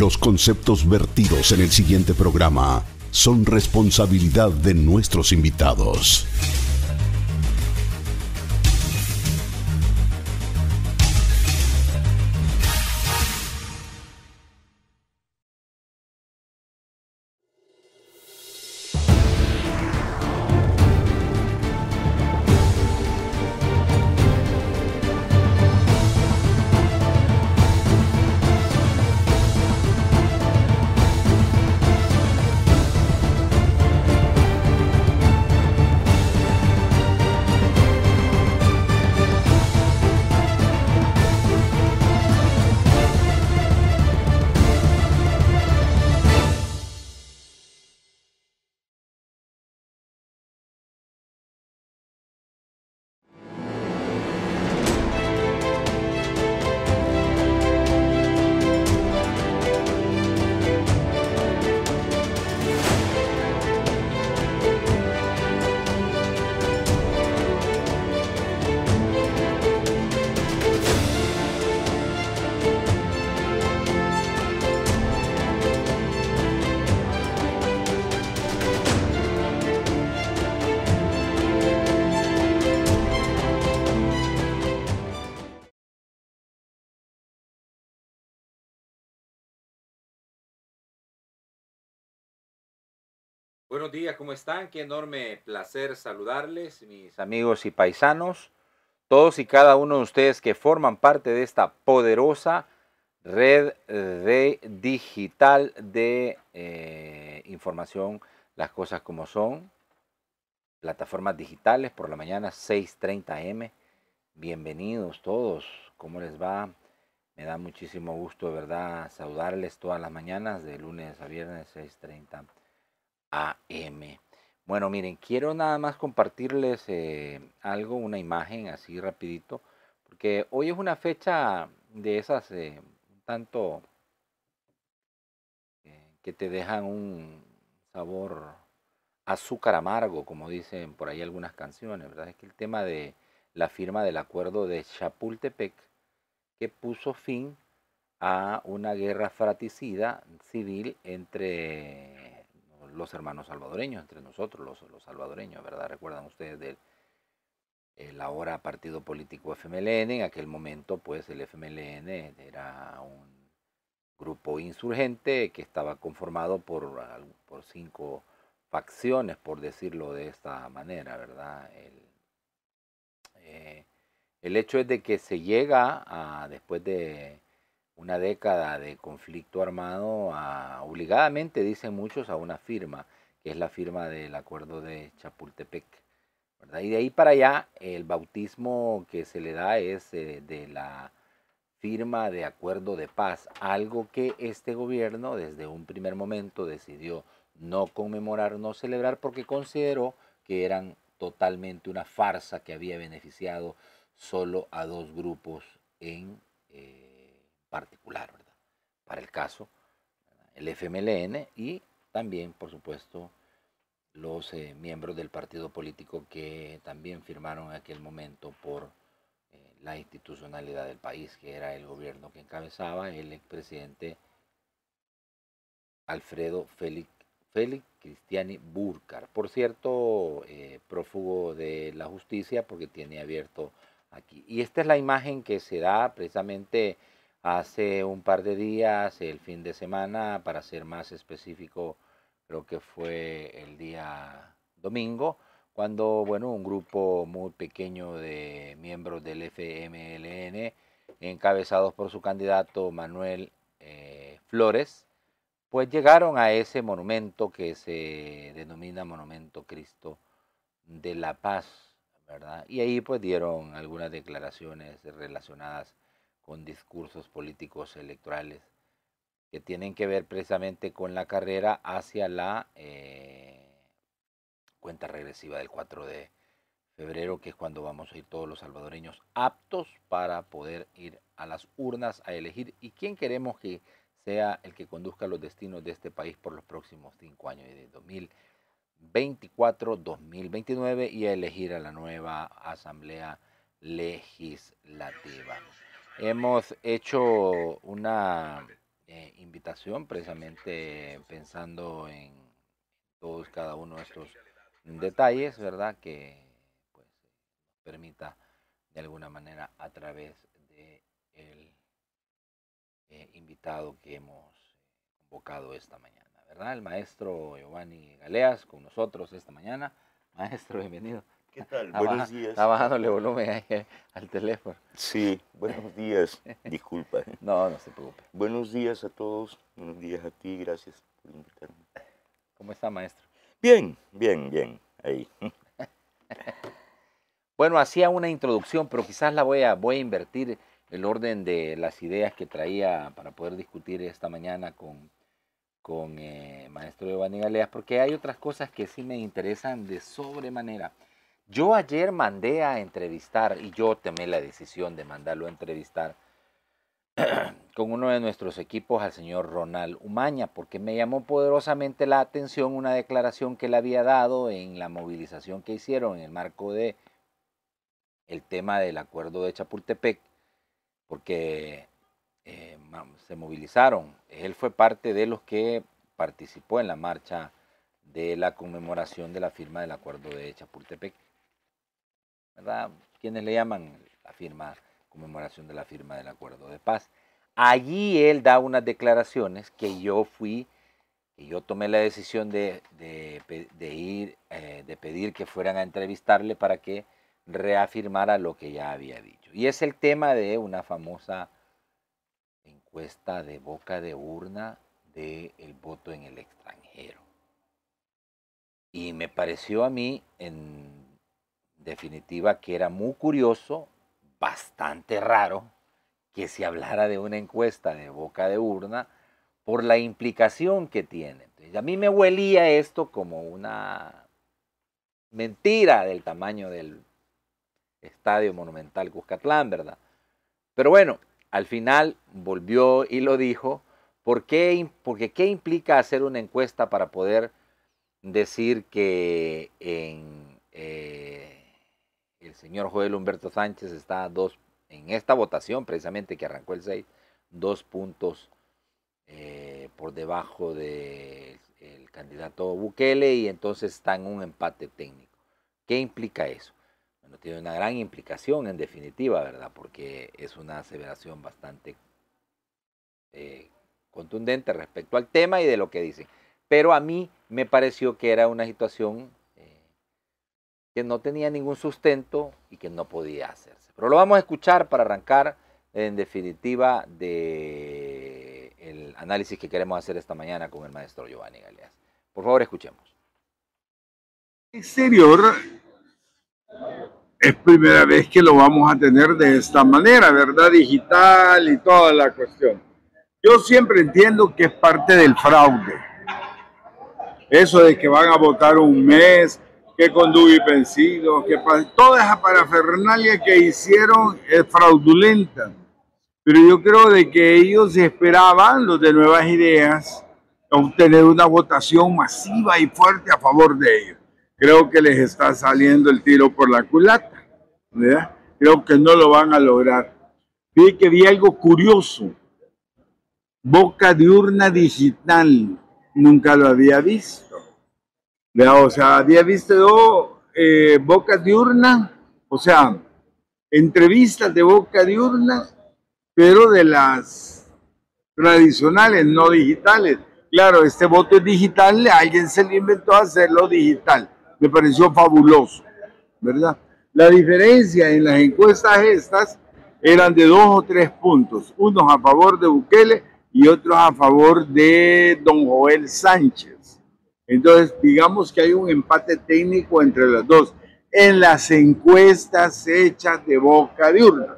Los conceptos vertidos en el siguiente programa son responsabilidad de nuestros invitados. buenos días, ¿cómo están? Qué enorme placer saludarles, mis amigos y paisanos, todos y cada uno de ustedes que forman parte de esta poderosa red de digital de eh, información, las cosas como son, plataformas digitales por la mañana 6.30 M. Bienvenidos todos, ¿cómo les va? Me da muchísimo gusto, verdad, saludarles todas las mañanas de lunes a viernes 6.30 AM. Bueno, miren, quiero nada más compartirles eh, algo, una imagen así rapidito, porque hoy es una fecha de esas eh, tanto eh, que te dejan un sabor azúcar amargo, como dicen por ahí algunas canciones, ¿verdad? Es que el tema de la firma del acuerdo de Chapultepec, que puso fin a una guerra fratricida civil entre los hermanos salvadoreños, entre nosotros los, los salvadoreños, ¿verdad? Recuerdan ustedes del el ahora partido político FMLN, en aquel momento pues el FMLN era un grupo insurgente que estaba conformado por, por cinco facciones, por decirlo de esta manera, ¿verdad? El, eh, el hecho es de que se llega a, después de una década de conflicto armado obligadamente, dicen muchos, a una firma, que es la firma del acuerdo de Chapultepec. ¿verdad? Y de ahí para allá, el bautismo que se le da es eh, de la firma de acuerdo de paz, algo que este gobierno desde un primer momento decidió no conmemorar, no celebrar, porque consideró que eran totalmente una farsa que había beneficiado solo a dos grupos en... Eh, particular, ¿verdad? Para el caso, el FMLN y también, por supuesto, los eh, miembros del partido político que también firmaron en aquel momento por eh, la institucionalidad del país, que era el gobierno que encabezaba el expresidente Alfredo Félix, Félix Cristiani Burcar. Por cierto, eh, prófugo de la justicia porque tiene abierto aquí. Y esta es la imagen que se da precisamente hace un par de días, el fin de semana, para ser más específico, creo que fue el día domingo, cuando bueno, un grupo muy pequeño de miembros del FMLN, encabezados por su candidato Manuel eh, Flores, pues llegaron a ese monumento que se denomina Monumento Cristo de la Paz, ¿verdad? Y ahí pues dieron algunas declaraciones relacionadas con discursos políticos electorales que tienen que ver precisamente con la carrera hacia la eh, cuenta regresiva del 4 de febrero, que es cuando vamos a ir todos los salvadoreños aptos para poder ir a las urnas a elegir y quién queremos que sea el que conduzca los destinos de este país por los próximos cinco años, de 2024, 2029, y a elegir a la nueva Asamblea Legislativa hemos hecho una eh, invitación precisamente pensando en todos cada uno de estos detalles, ¿verdad? Que pues, permita de alguna manera a través de eh, invitado que hemos convocado esta mañana, ¿verdad? El maestro Giovanni Galeas con nosotros esta mañana. Maestro, bienvenido. ¿Qué tal? buenos días. Está el volumen eh, al teléfono. Sí, buenos días. Disculpa. No, no se preocupe. Buenos días a todos. Buenos días a ti. Gracias por invitarme. ¿Cómo está, maestro? Bien, bien, bien. Ahí. bueno, hacía una introducción, pero quizás la voy a, voy a invertir el orden de las ideas que traía para poder discutir esta mañana con, con eh, maestro Giovanni Galeas, porque hay otras cosas que sí me interesan de sobremanera yo ayer mandé a entrevistar, y yo tomé la decisión de mandarlo a entrevistar con uno de nuestros equipos al señor Ronald Umaña, porque me llamó poderosamente la atención una declaración que él había dado en la movilización que hicieron en el marco de el tema del acuerdo de Chapultepec, porque eh, se movilizaron. Él fue parte de los que participó en la marcha de la conmemoración de la firma del acuerdo de Chapultepec. ¿verdad? Quienes le llaman la firma, conmemoración de la firma del acuerdo de paz. Allí él da unas declaraciones que yo fui, que yo tomé la decisión de, ir, eh, de pedir que fueran a entrevistarle para que reafirmara lo que ya había dicho. Y es el tema de una famosa encuesta de boca de urna del el voto en el extranjero. Y me pareció a mí, en definitiva que era muy curioso, bastante raro, que se hablara de una encuesta de boca de urna por la implicación que tiene. a mí me huelía esto como una mentira del tamaño del Estadio Monumental Cuscatlán, ¿verdad? Pero bueno, al final volvió y lo dijo. ¿Por qué? Porque ¿qué implica hacer una encuesta para poder decir que en eh, el señor Joel Humberto Sánchez está dos, en esta votación precisamente que arrancó el 6, dos puntos eh, por debajo del candidato Bukele y entonces está en un empate técnico. ¿Qué implica eso? Bueno, tiene una gran implicación en definitiva, ¿verdad? Porque es una aseveración bastante eh, contundente respecto al tema y de lo que dicen. Pero a mí me pareció que era una situación que no tenía ningún sustento y que no podía hacerse. Pero lo vamos a escuchar para arrancar en definitiva del análisis que queremos hacer esta mañana con el maestro Giovanni Galeas. Por favor, escuchemos. Exterior es primera vez que lo vamos a tener de esta manera, ¿verdad? Digital y toda la cuestión. Yo siempre entiendo que es parte del fraude. Eso de que van a votar un mes, que vencido, que toda esa parafernalia que hicieron es fraudulenta. Pero yo creo de que ellos esperaban, los de Nuevas Ideas, obtener una votación masiva y fuerte a favor de ellos. Creo que les está saliendo el tiro por la culata. Creo que no lo van a lograr. Vi que vi algo curioso. Boca diurna digital. Nunca lo había visto o sea, había visto dos eh, oh, eh, bocas diurnas, o sea, entrevistas de Boca Diurna, pero de las tradicionales, no digitales. Claro, este voto es digital, alguien se le inventó hacerlo digital. Me pareció fabuloso, ¿verdad? La diferencia en las encuestas estas eran de dos o tres puntos, unos a favor de Bukele y otros a favor de don Joel Sánchez. Entonces, digamos que hay un empate técnico entre los dos en las encuestas hechas de boca de urna,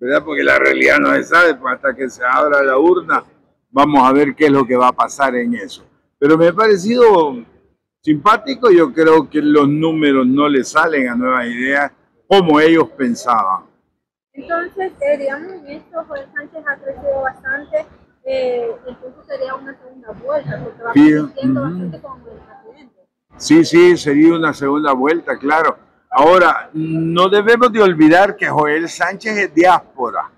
¿verdad? Porque la realidad no se sabe, pues, hasta que se abra la urna, vamos a ver qué es lo que va a pasar en eso. Pero me ha parecido simpático, yo creo que los números no le salen a Nueva ideas como ellos pensaban. Entonces, eh, digamos, en esto Juan Sánchez ha crecido bastante el sería una segunda vuelta, sí, Sí, sería una segunda vuelta, claro. Ahora, no debemos de olvidar que Joel Sánchez es diáspora,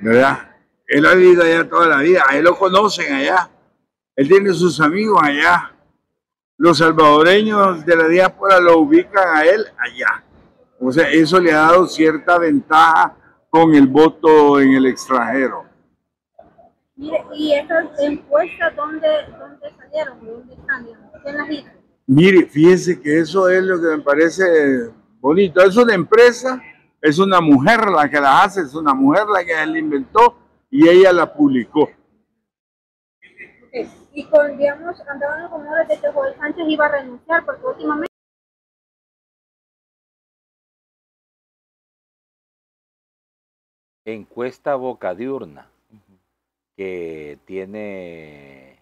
¿verdad? Él ha vivido allá toda la vida, a él lo conocen allá, él tiene sus amigos allá. Los salvadoreños de la diáspora lo ubican a él allá. O sea, eso le ha dado cierta ventaja con el voto en el extranjero. Mire, ¿y esas encuestas dónde, dónde salieron? ¿Dónde están? ¿Quién las hizo? Mire, fíjense que eso es lo que me parece bonito. Es una empresa, es una mujer la que la hace, es una mujer la que la inventó y ella la publicó. Y con, digamos, andaban los rumores de que Joel Sánchez iba a renunciar porque últimamente... Encuesta Boca Diurna que tiene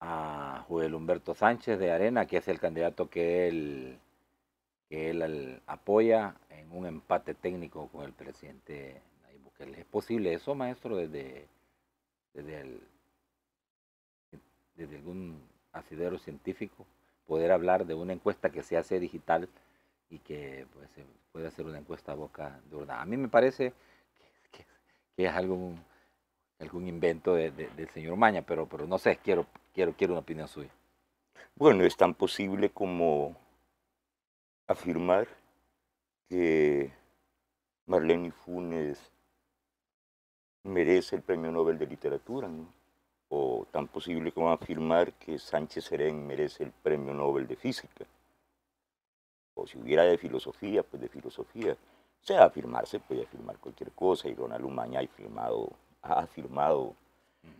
a Joel Humberto Sánchez de Arena, que es el candidato que él, que él apoya en un empate técnico con el presidente Nayib Bukele. ¿Es posible eso, maestro, desde, desde, desde algún asidero científico, poder hablar de una encuesta que se hace digital y que pues, puede ser una encuesta a boca de A mí me parece que es algo algún invento del señor Maña, pero, no sé, quiero, quiero, quiero una opinión suya. Bueno, es tan posible como afirmar que Marlene Funes merece el Premio Nobel de Literatura, o tan posible como afirmar que Sánchez Serén merece el Premio Nobel de Física, o si hubiera de filosofía, pues de filosofía. O sea, afirmarse puede afirmar cualquier cosa y Ronald alumaña ha firmado ha afirmado.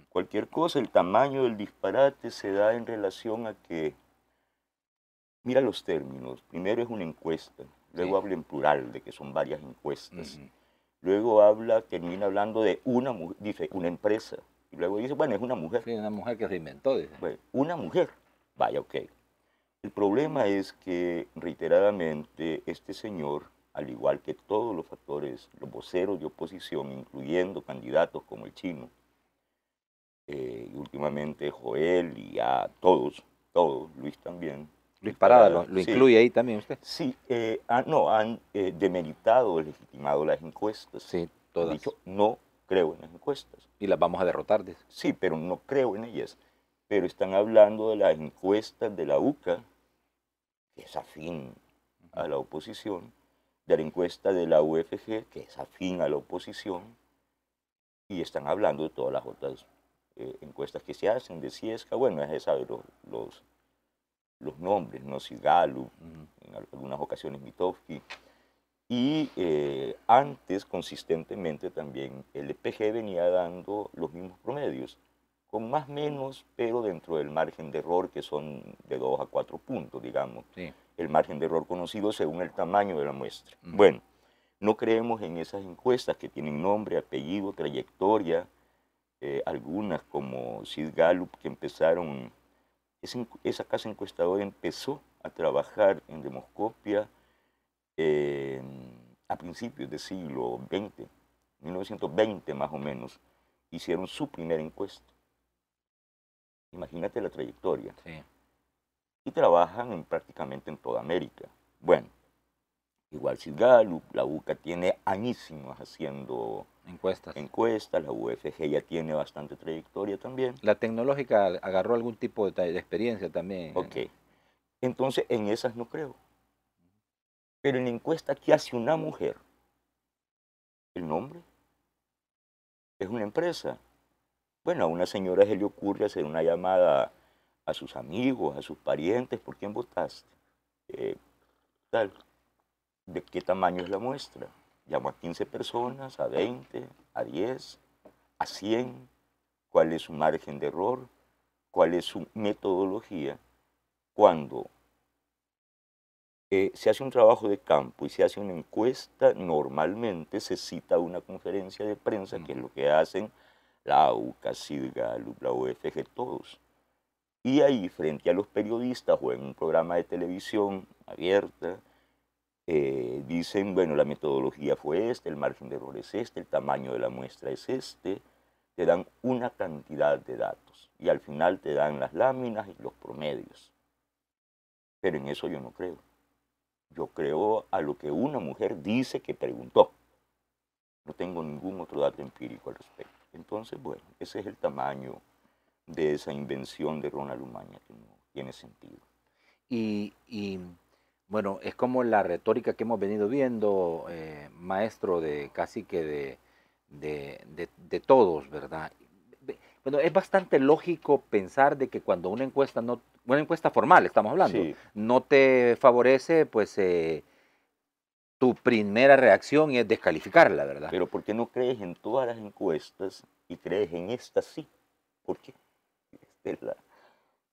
Cualquier cosa, el tamaño del disparate se da en relación a que, mira los términos, primero es una encuesta, luego habla en plural de que son varias encuestas, luego habla, termina hablando de una dice una empresa, y luego dice, bueno, es una mujer. Sí, una mujer que se inventó, dice. una mujer, vaya, ok. El problema es que reiteradamente este señor al igual que todos los factores, los voceros de oposición, incluyendo candidatos como el chino, eh, y últimamente Joel y a todos, todos, Luis también. Luis Parada, lo, ah, incluye ahí también usted. Sí, eh, ah, no, han eh, demeritado, legitimado las encuestas. Sí, todas. no creo en las encuestas. Y las vamos a derrotar, Sí, pero no creo en ellas. Pero están hablando de las encuestas de la UCA, que es afín a la oposición, de la encuesta de la UFG, que es afín a la oposición, y están hablando de todas las otras eh, encuestas que se hacen, de Ciesca, bueno, es de saber los, los, nombres, ¿no? Sigalu, mm, en algunas ocasiones Mitofsky, y eh, antes, consistentemente, también el EPG venía dando los mismos promedios con más o menos, pero dentro del margen de error, que son de 2 a 4 puntos, digamos. El margen de error conocido según el tamaño de la muestra. Bueno, no creemos en esas encuestas que tienen nombre, apellido, trayectoria, eh, algunas como Sid Gallup, que empezaron, esa, casa encuestadora empezó a trabajar en demoscopia a principios del siglo XX, 1920 más o menos, hicieron su primera encuesta Imagínate la trayectoria. Sí. Y trabajan prácticamente en toda América. Bueno, igual Gallup, la UCA tiene añísimos haciendo encuestas. encuestas, la UFG ya tiene bastante trayectoria también. La tecnológica agarró algún tipo de, de experiencia también. ¿eh? Ok, entonces en esas no creo. Pero en la encuesta que hace una mujer, el nombre es una empresa, bueno, a una señora se le ocurre hacer una llamada a sus amigos, a sus parientes, ¿por quién votaste? Eh, tal. ¿De qué tamaño es la muestra? Llamo a 15 personas, a 20, a 10, a 100. ¿Cuál es su margen de error? ¿Cuál es su metodología? Cuando eh, se hace un trabajo de campo y se hace una encuesta, normalmente se cita una conferencia de prensa, que es lo que hacen Lau, Sirga, Lupla UFG, todos. Y ahí, frente a los periodistas o en un programa de televisión abierta, eh, dicen, bueno, la metodología fue esta, el margen de error es este, el tamaño de la muestra es este, te dan una cantidad de datos y al final te dan las láminas y los promedios. Pero en eso yo no creo. Yo creo a lo que una mujer dice que preguntó. No tengo ningún otro dato empírico al respecto. Entonces, bueno, ese es el tamaño de esa invención de Ronald Umaña que no tiene sentido. Y, bueno, es como la retórica que hemos venido viendo, eh, maestro, de casi que de, de, todos, ¿verdad? Bueno, es bastante lógico pensar de que cuando una encuesta no una encuesta formal, estamos hablando, no te favorece, pues eh, tu primera reacción es descalificarla, ¿verdad? Pero ¿por qué no crees en todas las encuestas y crees en esta sí? ¿Por qué? Este es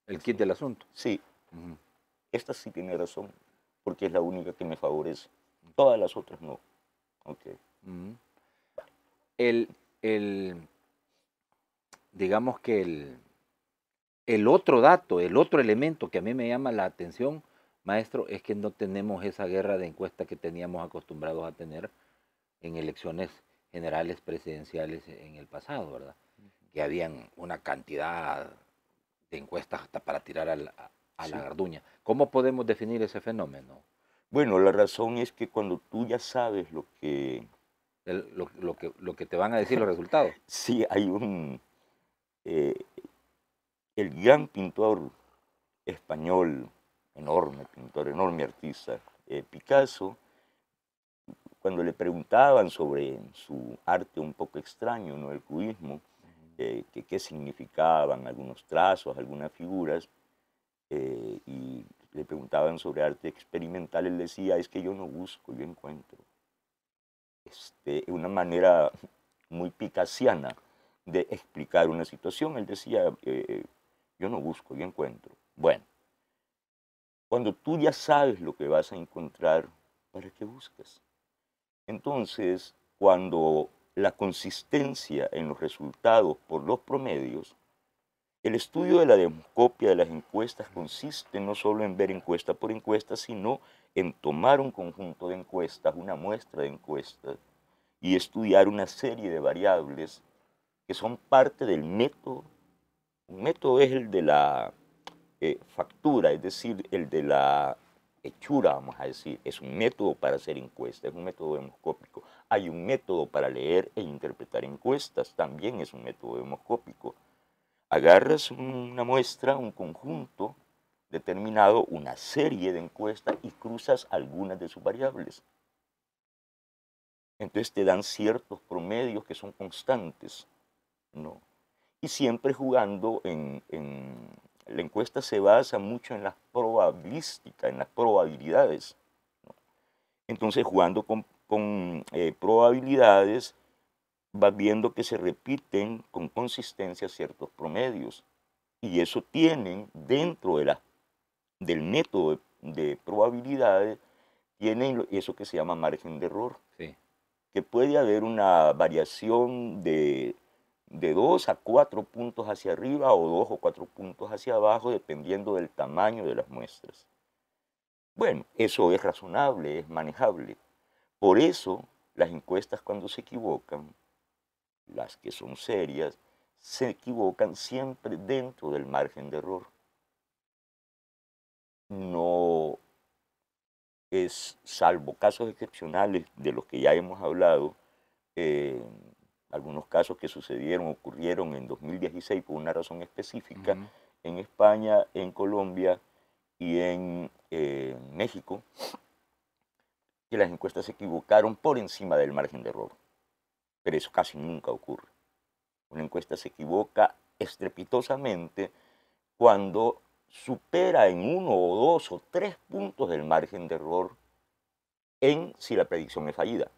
el kit del asunto. Sí. Esta sí tiene razón, porque es la única que me favorece. Todas las otras no. Ok. el, el, digamos que el, el otro dato, el otro elemento que a mí me llama la atención maestro, es que no tenemos esa guerra de encuestas que teníamos acostumbrados a tener en elecciones generales presidenciales e, en el pasado, ¿verdad? Que habían una cantidad de encuestas hasta para tirar a la, a garduña. ¿Cómo podemos definir ese fenómeno? Bueno, la razón es que cuando tú ya sabes lo que... lo, que lo que te van a decir los resultados. sí, hay un... Eh, el gran pintor español, enorme pintor, enorme artista, eh, Picasso, cuando le preguntaban sobre su arte un poco extraño, ¿no? el cubismo, eh, que qué significaban algunos trazos, algunas figuras, eh, y le preguntaban sobre arte experimental, él decía, es que yo no busco, yo encuentro. Este, una manera muy picasiana de explicar una situación, él decía, yo no busco, yo encuentro. Bueno, cuando tú ya sabes lo que vas a encontrar, ¿para qué buscas? Entonces, cuando la consistencia en los resultados por los promedios, el estudio de la demoscopia de las encuestas consiste no solo en ver encuesta por encuesta, sino en tomar un conjunto de encuestas, una muestra de encuestas, y estudiar una serie de variables que son parte del método. Un método es el de la factura, es decir, el de la hechura, vamos a decir, es un método para hacer encuestas, es un método demoscópico. Hay un método para leer e interpretar encuestas, también es un método demoscópico. Agarras una muestra, un conjunto determinado, una serie de encuestas y cruzas algunas de sus variables. Entonces te dan ciertos promedios que son constantes, ¿no? Y siempre jugando en la encuesta se basa mucho en las probabilística, en las probabilidades. Entonces, jugando con, eh, probabilidades, vas viendo que se repiten con consistencia ciertos promedios. Y eso tienen dentro de la, del método de, probabilidades, tienen eso que se llama margen de error. Que puede haber una variación de de dos a cuatro puntos hacia arriba o dos o cuatro puntos hacia abajo, dependiendo del tamaño de las muestras. Bueno, eso es razonable, es manejable. Por eso las encuestas cuando se equivocan, las que son serias, se equivocan siempre dentro del margen de error. No es, salvo casos excepcionales de los que ya hemos hablado, eh, algunos casos que sucedieron, ocurrieron en 2016 por una razón específica, en España, en Colombia y en eh, México, que las encuestas se equivocaron por encima del margen de error. Pero eso casi nunca ocurre. Una encuesta se equivoca estrepitosamente cuando supera en uno o dos o tres puntos del margen de error en si la predicción es fallida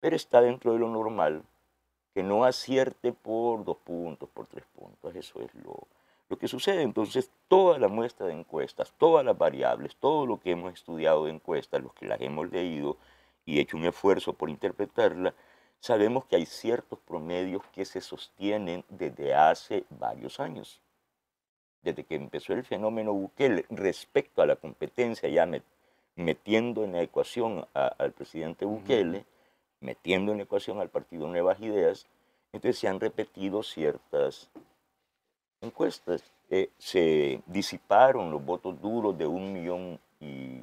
pero está dentro de lo normal, que no acierte por dos puntos, por tres puntos, eso es lo, lo que sucede. Entonces, toda la muestra de encuestas, todas las variables, todo lo que hemos estudiado de encuestas, los que las hemos leído y hecho un esfuerzo por interpretarla, sabemos que hay ciertos promedios que se sostienen desde hace varios años. Desde que empezó el fenómeno Bukele respecto a la competencia, ya metiendo en la ecuación al presidente Bukele, metiendo en ecuación al partido Nuevas Ideas, entonces se han repetido ciertas encuestas. Eh, se disiparon los votos duros de un millón y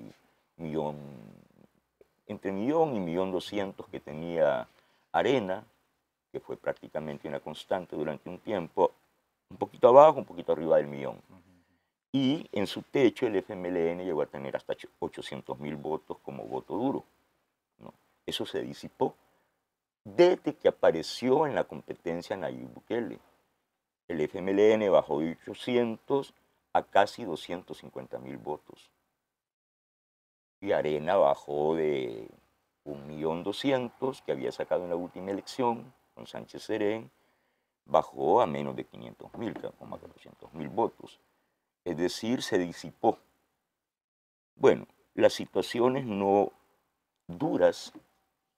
millón, entre millón y millón doscientos que tenía Arena, que fue prácticamente una constante durante un tiempo, un poquito abajo, un poquito arriba del millón. Y en su techo el FMLN llegó a tener hasta 800 mil votos como voto duro. Eso se disipó desde que apareció en la competencia Nayib Bukele. El FMLN bajó de 800 a casi 250 mil votos. Y Arena bajó de 1.200.000 que había sacado en la última elección con Sánchez Serén, bajó a menos de 500.000, más de mil votos. Es decir, se disipó. Bueno, las situaciones no duras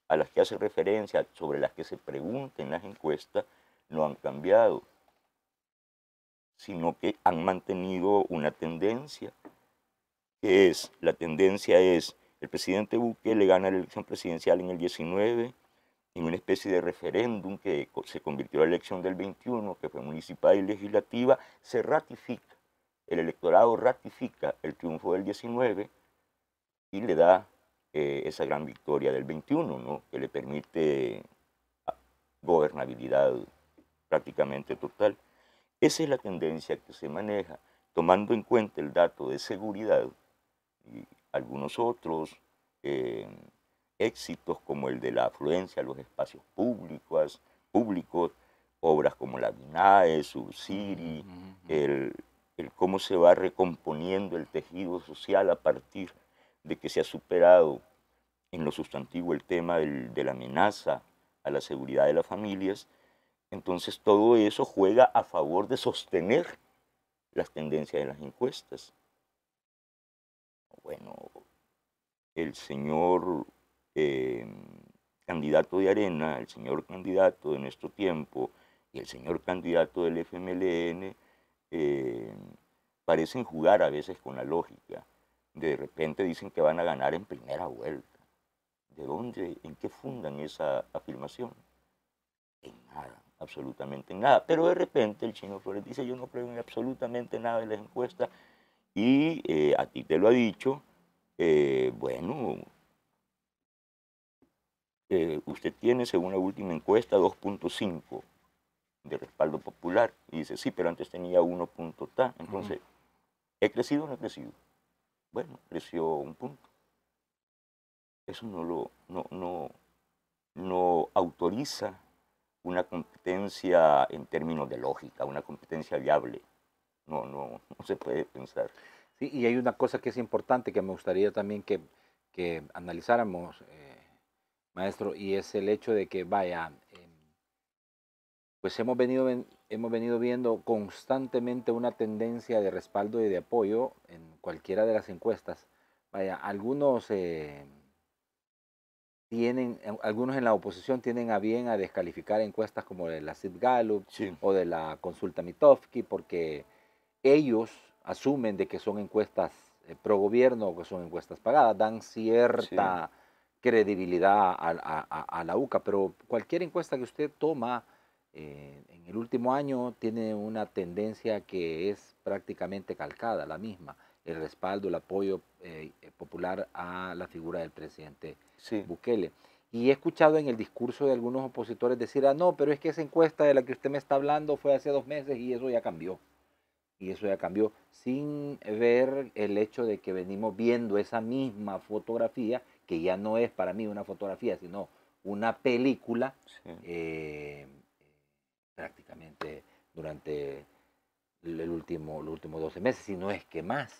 a las que hace referencia, sobre las que se pregunten en las encuestas, no han cambiado, sino que han mantenido una tendencia, que es, la tendencia es, el presidente le gana la elección presidencial en el 19, en una especie de referéndum que se convirtió en la elección del 21, que fue municipal y legislativa, se ratifica, el electorado ratifica el triunfo del 19 y le da eh, esa gran victoria del 21, ¿no? que le permite ah, gobernabilidad prácticamente total. Esa es la tendencia que se maneja, tomando en cuenta el dato de seguridad y algunos otros eh, éxitos como el de la afluencia a los espacios públicos, públicos obras como la BINAE, Subsiri, el, el cómo se va recomponiendo el tejido social a partir de que se ha superado en lo sustantivo el tema de la amenaza a la seguridad de las familias, entonces todo eso juega a favor de sostener las tendencias de las encuestas. Bueno, el señor em, candidato de Arena, el señor candidato de nuestro tiempo y el señor candidato del FMLN em, parecen jugar a veces con la lógica de repente dicen que van a ganar en primera vuelta. ¿De dónde, en qué fundan esa afirmación? En nada, absolutamente en nada. Pero de repente el chino Flores dice, yo no creo en absolutamente nada de las encuestas y eh, a ti te lo ha dicho, eh, bueno, eh, usted tiene, según la última encuesta, 2.5 de respaldo popular. Y dice, sí, pero antes tenía 1.0. Entonces, ¿he crecido o no he crecido? bueno, creció un punto. Eso no lo no, no, autoriza una competencia en términos de lógica, una competencia viable. No, no, no se puede pensar. Sí, y hay una cosa que es importante que me gustaría también que, analizáramos, eh, maestro, y es el hecho de que, vaya, eh, pues hemos venido hemos venido viendo constantemente una tendencia de respaldo y de apoyo en cualquiera de las encuestas. Vaya, algunos eh, tienen, eh, algunos en la oposición tienen a bien a descalificar encuestas como de la Sid Gallup o de la consulta Mitofsky porque ellos asumen de que son encuestas eh, pro gobierno o que son encuestas pagadas, dan cierta credibilidad a la UCA, pero cualquier encuesta que usted toma eh, en el último año tiene una tendencia que es prácticamente calcada, la misma, el respaldo, el apoyo eh, popular a la figura del presidente Bukele. Y he escuchado en el discurso de algunos opositores decir, ah, no, pero es que esa encuesta de la que usted me está hablando fue hace dos meses y eso ya cambió. Y eso ya cambió, sin ver el hecho de que venimos viendo esa misma fotografía, que ya no es para mí una fotografía, sino una película sí. Eh, prácticamente durante el último, los últimos 12 meses, si no es que más.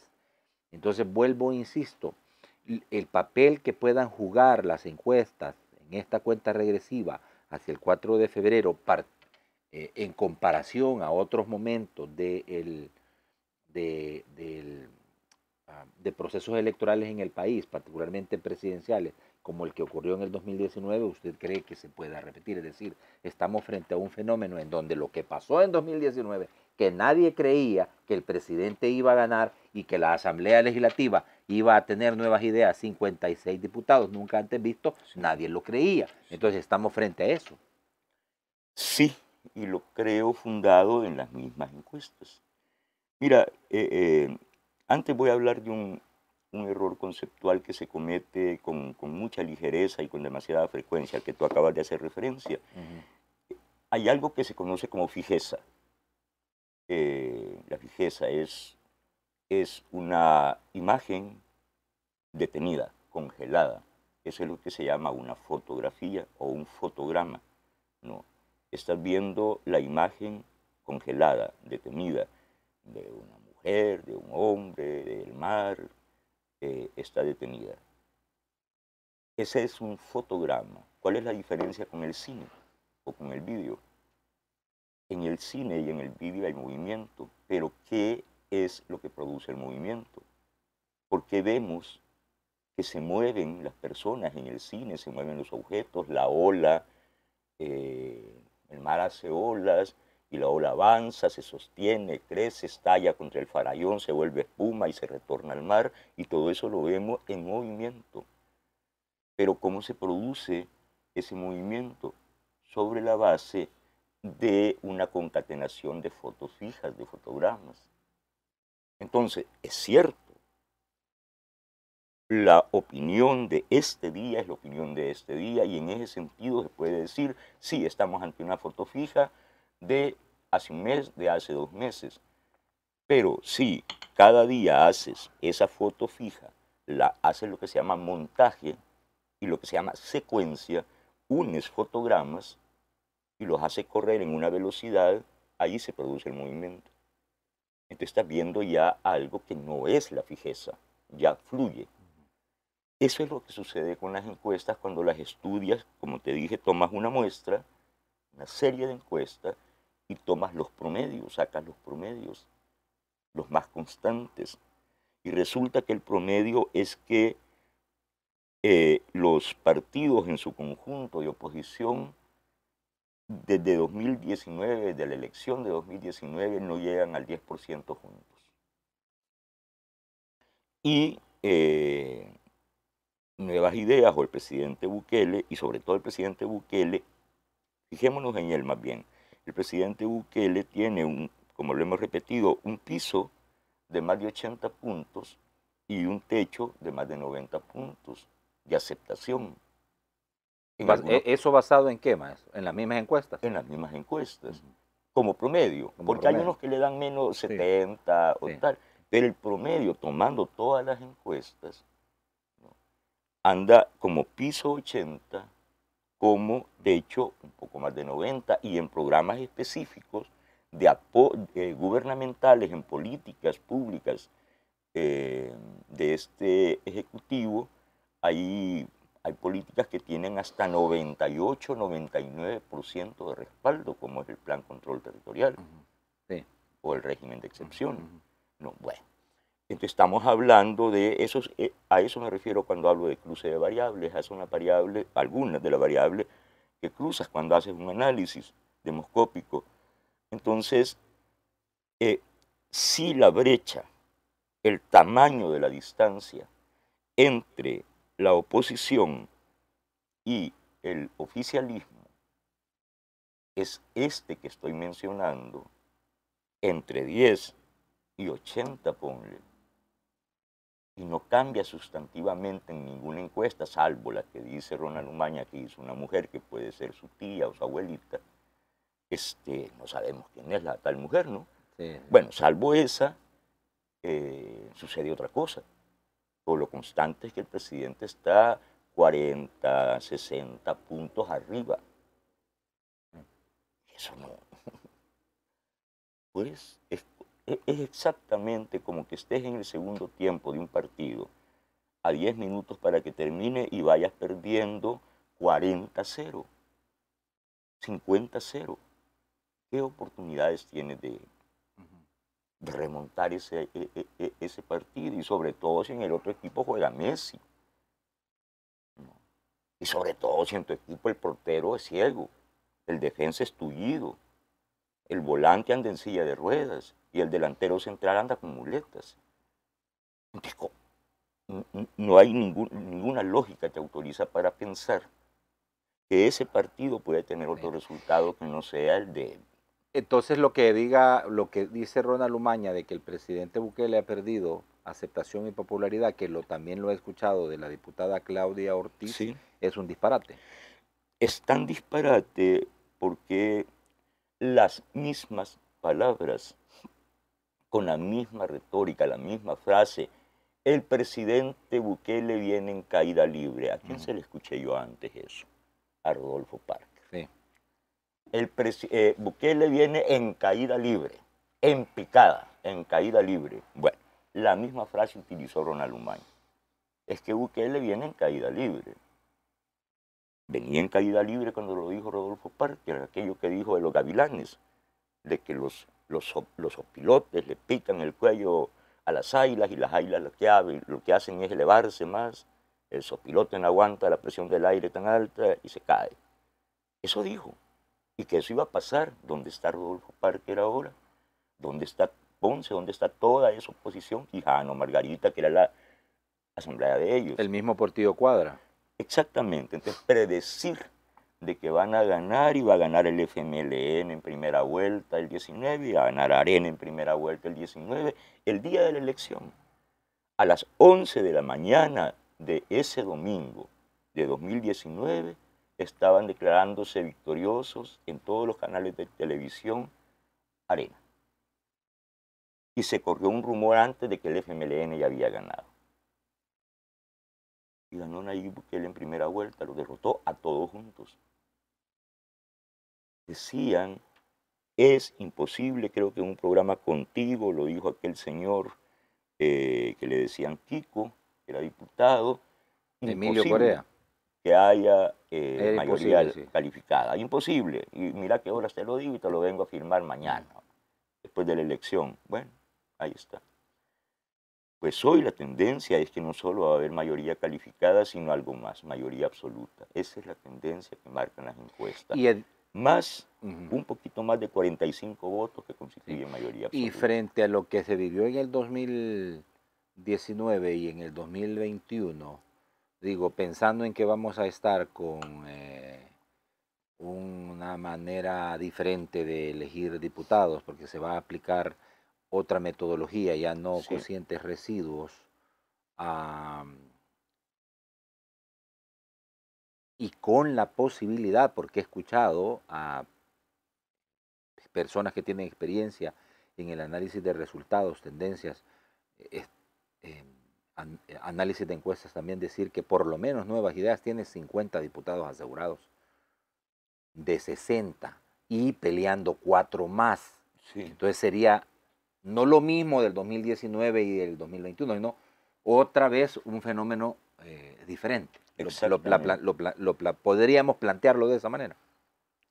Entonces vuelvo, insisto, el papel que puedan jugar las encuestas en esta cuenta regresiva hacia el 4 de febrero, eh, en comparación a otros momentos de, ah, de procesos electorales en el país, particularmente presidenciales, como el que ocurrió en el 2019, usted cree que se pueda repetir. Es decir, estamos frente a un fenómeno en donde lo que pasó en 2019, que nadie creía que el presidente iba a ganar y que la Asamblea Legislativa iba a tener nuevas ideas, 56 diputados, nunca antes visto, nadie lo creía. Entonces estamos frente a eso. Sí, y lo creo fundado en las mismas encuestas. Mira, eh, eh, antes voy a hablar de un un error conceptual que se comete con, mucha ligereza y con demasiada frecuencia, al que tú acabas de hacer referencia. Hay algo que se conoce como fijeza. Eh, la fijeza es, es una imagen detenida, congelada. Eso es lo que se llama una fotografía o un fotograma. ¿no? Estás viendo la imagen congelada, detenida, de una mujer, de un hombre, del mar, está detenida. Ese es un fotograma. ¿Cuál es la diferencia con el cine o con el vídeo? En el cine y en el vídeo hay movimiento, pero ¿qué es lo que produce el movimiento? Porque vemos que se mueven las personas en el cine, se mueven los objetos, la ola, eh, el mar hace olas, y la ola avanza, se sostiene, crece, estalla contra el farallón, se vuelve espuma y se retorna al mar, y todo eso lo vemos en movimiento. Pero ¿cómo se produce ese movimiento? Sobre la base de una concatenación de fotos fijas, de fotogramas. Entonces, es cierto, la opinión de este día es la opinión de este día, y en ese sentido se puede decir, sí, estamos ante una foto fija, de hace un mes, de hace dos meses. Pero si cada día haces esa foto fija, la haces lo que se llama montaje y lo que se llama secuencia, unes fotogramas y los hace correr en una velocidad, ahí se produce el movimiento. Entonces estás viendo ya algo que no es la fijeza, ya fluye. Eso es lo que sucede con las encuestas cuando las estudias, como te dije, tomas una muestra, una serie de encuestas, y tomas los promedios, sacas los promedios, los más constantes. Y resulta que el promedio es que eh, los partidos en su conjunto de oposición desde 2019, desde la elección de 2019, no llegan al 10% juntos. Y eh, Nuevas Ideas o el presidente Bukele, y sobre todo el presidente Bukele, fijémonos en él más bien, el presidente Bukele tiene, un, como lo hemos repetido, un piso de más de 80 puntos y un techo de más de 90 puntos de aceptación. E, ¿Eso basado en qué más? ¿En las mismas encuestas? En las mismas encuestas, como promedio, porque hay unos que le dan menos 70 o tal, pero el promedio, tomando todas las encuestas, anda como piso 80 como de hecho un poco más de 90, y en programas específicos de eh, gubernamentales, en políticas públicas eh, de este Ejecutivo, hay, hay políticas que tienen hasta 98, 99% de respaldo, como es el Plan Control Territorial o el régimen de excepción. no, bueno, entonces estamos hablando de esos, eh, a eso me refiero cuando hablo de cruce de variables, es una variable, algunas de las variables que cruzas cuando haces un análisis demoscópico. Entonces, eh, si la brecha, el tamaño de la distancia entre la oposición y el oficialismo es este que estoy mencionando, entre 10 y 80, ponle, y no cambia sustantivamente en ninguna encuesta, salvo la que dice Ronald Umaña que hizo una mujer que puede ser su tía o su abuelita. Este, no sabemos quién es la tal mujer, ¿no? Bueno, salvo esa, eh, sucede otra cosa. Todo lo constante es que el presidente está 40, 60 puntos arriba. Mm. Eso no. Pues e-, es exactamente como que estés en el segundo tiempo de un partido, a 10 minutos para que termine y vayas perdiendo 40-0, 50-0. ¿Qué oportunidades tienes de, remontar ese, e, e, ese, partido? Y sobre todo si en el otro equipo juega Messi. Y sobre todo si en tu equipo el portero es ciego, el defensa es tullido, el volante anda en silla de ruedas, y el delantero central anda con muletas. no hay ninguna lógica que autoriza para pensar que ese partido puede tener otro resultado que no sea el de él. Entonces lo que diga, lo que dice Ronald Lumaña de que el presidente Bukele ha perdido aceptación y popularidad, que lo también lo he escuchado de la diputada Claudia Ortiz, es un disparate. Es tan disparate porque las mismas palabras con la misma retórica, la misma frase, el presidente Bukele viene en caída libre. ¿A quién se le escuché yo antes eso? A Rodolfo Parker. Sí. El eh, Bukele viene en caída libre, en picada, en caída libre. Bueno, la misma frase utilizó Ronald Humay. Es que Bukele viene en caída libre. Venía en caída libre cuando lo dijo Rodolfo Parker, aquello que dijo de los gavilanes, de que los los, los le pican el cuello a las águilas y las águilas lo que, lo que hacen es elevarse más, el sopilote no aguanta la presión del aire tan alta y se cae. Eso dijo. Y que eso iba a pasar. ¿Dónde está Rodolfo Parker ahora? ¿Dónde está Ponce? ¿Dónde está toda esa oposición? Quijano, Margarita, que era la asamblea de ellos. El mismo partido cuadra. Exactamente. Entonces, predecir de que van a ganar y va a ganar el FMLN en primera vuelta el 19 y va a ganar Arena en primera vuelta el 19, el día de la elección. A las 11 de la mañana de ese domingo de 2019 estaban declarándose victoriosos en todos los canales de televisión Arena. Y se corrió un rumor antes de que el FMLN ya había ganado. Y ganó Nayib Bukele en primera vuelta, lo derrotó a todos juntos decían, es imposible, creo que en un programa contigo lo dijo aquel señor eh, que le decían Kiko, que era diputado, Que haya eh, mayoría calificada. Imposible. Y mira que horas te lo digo y te lo vengo a firmar mañana, después de la elección. Bueno, ahí está. Pues hoy la tendencia es que no solo va a haber mayoría calificada, sino algo más, mayoría absoluta. Esa es la tendencia que marcan las encuestas. Y más un poquito más de 45 votos que constituyen mayoría Y frente a lo que se vivió en el 2019 y en el 2021, digo, pensando en que vamos a estar con eh, una manera diferente de elegir diputados, porque se va a aplicar otra metodología, ya no conscientes residuos a y con la posibilidad, porque he escuchado a personas que tienen experiencia en el análisis de resultados, tendencias, eh, eh, eh, análisis de encuestas también decir que por lo menos Nuevas Ideas tiene 50 diputados asegurados de 60 y peleando cuatro más. Entonces sería no lo mismo del 2019 y del 2021, sino otra vez un fenómeno diferente podríamos plantearlo de esa manera.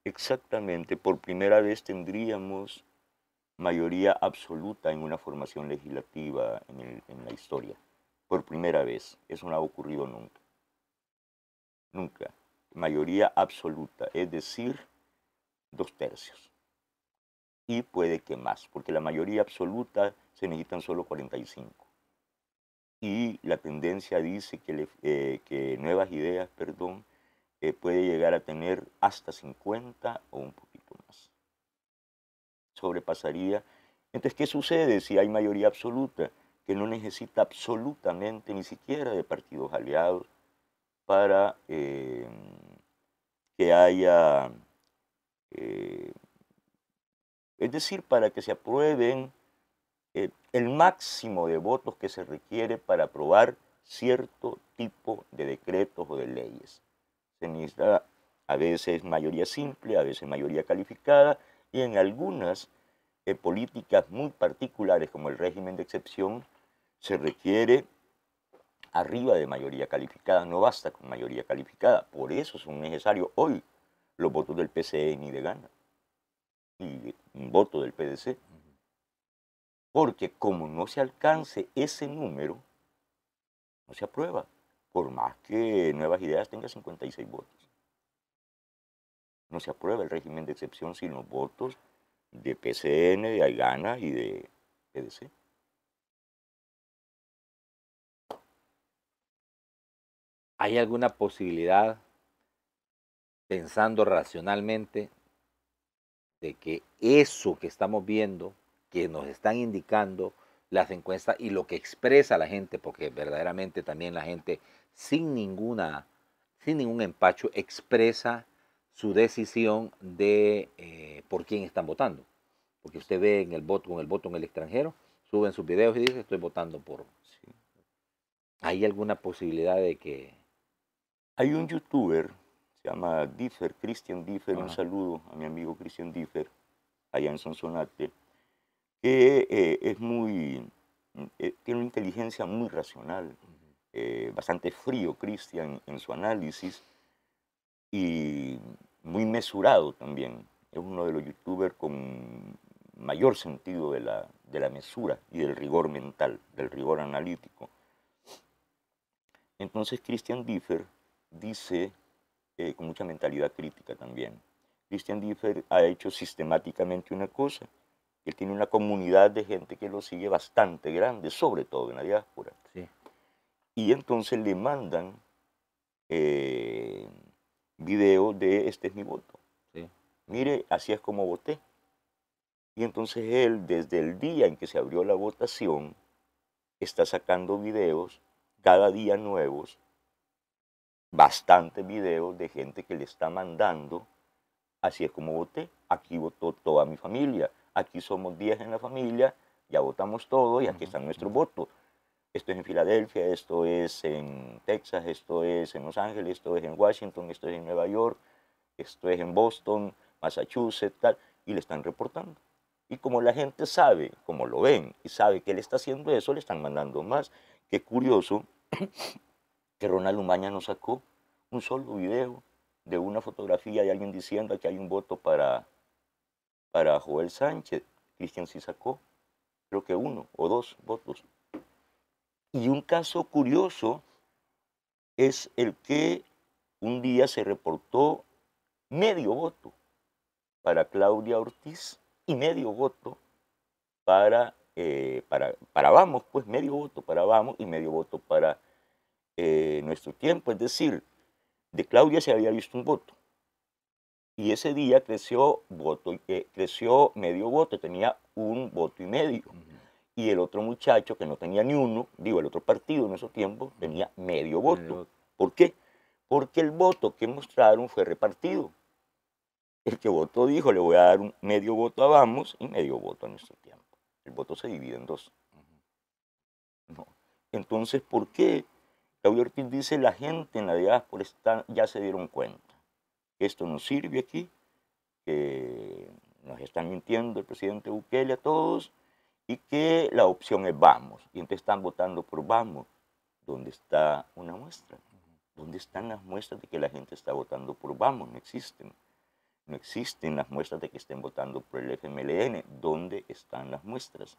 Exactamente, por primera vez tendríamos mayoría absoluta en una formación legislativa en, en la historia. Por primera vez, eso no ha ocurrido nunca. Nunca. Mayoría absoluta, es decir, dos tercios. Y puede que más, porque la mayoría absoluta se necesitan solo 45 y la tendencia dice que, eh, nuevas ideas perdón, eh, puede llegar a tener hasta 50 o un poquito más. Sobrepasaría. Entonces, ¿qué sucede si hay mayoría absoluta que no necesita absolutamente ni siquiera de partidos aliados para eh, que haya, es decir, para que se aprueben el máximo de votos que se requiere para aprobar cierto tipo de decretos o de leyes. Se a veces mayoría simple, a veces mayoría calificada y en algunas eh, políticas muy particulares como el régimen de excepción se requiere arriba de mayoría calificada, no basta con mayoría calificada, por eso son necesarios hoy los votos del PCE ni de Gana y un voto del PDC. Porque como no se alcance ese número, no se aprueba, por más que Nuevas Ideas tenga 56 votos. No se aprueba el régimen de excepción sin los votos de PCN, de Aigana y de PDC. ¿Hay alguna posibilidad, pensando racionalmente, de que eso que estamos viendo que nos están indicando las encuestas y lo que expresa la gente, porque verdaderamente también la gente sin ninguna, sin ningún empacho, expresa su decisión de eh, por quién están votando. Porque usted ve en el voto, con el voto en el extranjero, suben sus videos y dice estoy votando por. ¿Hay alguna posibilidad de que? Hay un youtuber, se llama Differ, Christian Differ, un saludo a mi amigo Christian Differ, allá en Sonsonate eh, es muy, mm, eh, tiene una inteligencia muy racional, eh, bastante frío, Christian en su análisis y muy mesurado también. Es uno de los youtubers con mayor sentido de la, de la mesura y del rigor mental, del rigor analítico. Entonces Christian Differ dice, con mucha mentalidad crítica también, Christian Differ ha hecho sistemáticamente una cosa él tiene una comunidad de gente que lo sigue bastante grande, sobre todo en la diáspora. Y entonces le mandan eh, videos de este es mi voto. Mire, así es como voté. Y entonces él, desde el día en que se abrió la votación, está sacando videos, cada día nuevos, bastantes videos de gente que le está mandando, así es como voté, aquí votó toda mi familia, aquí somos 10 en la familia, ya votamos todo y aquí está nuestro voto. Esto es en Filadelfia, esto es en Texas, esto es en Los Ángeles, esto es en Washington, esto es en Nueva York, esto es en Boston, Massachusetts, tal, y le están reportando. Y como la gente sabe, como lo ven, y sabe que él está haciendo eso, le están mandando más. Qué curioso que Ronald Umaña no sacó un solo video de una fotografía de alguien diciendo que hay un voto para para Joel Sánchez. Cristian sí sacó, creo que uno o dos votos. Y un caso curioso es el que un día se reportó medio voto para Claudia Ortiz y medio voto para, eh, para, Vamos, pues medio voto para Vamos y medio voto para eh, Nuestro Tiempo. Es decir, de Claudia se había visto un voto y ese día creció voto, eh, creció medio voto, tenía un voto y medio. Y el otro muchacho, que no tenía ni uno, digo, el otro partido en esos tiempos, tenía medio voto. ¿Por qué? Porque el voto que mostraron fue repartido. El que votó dijo, le voy a dar un medio voto a Vamos y medio voto en nuestro tiempo. El voto se divide en dos. Entonces, ¿por qué? Claudio Ortiz dice, la gente en la diáspora ya se dieron cuenta esto no sirve aquí, que nos están mintiendo el presidente Bukele a todos y que la opción es vamos. Y entonces están votando por vamos, ¿dónde está una muestra. ¿Dónde están las muestras de que la gente está votando por vamos? No existen. No existen las muestras de que estén votando por el FMLN. ¿Dónde están las muestras?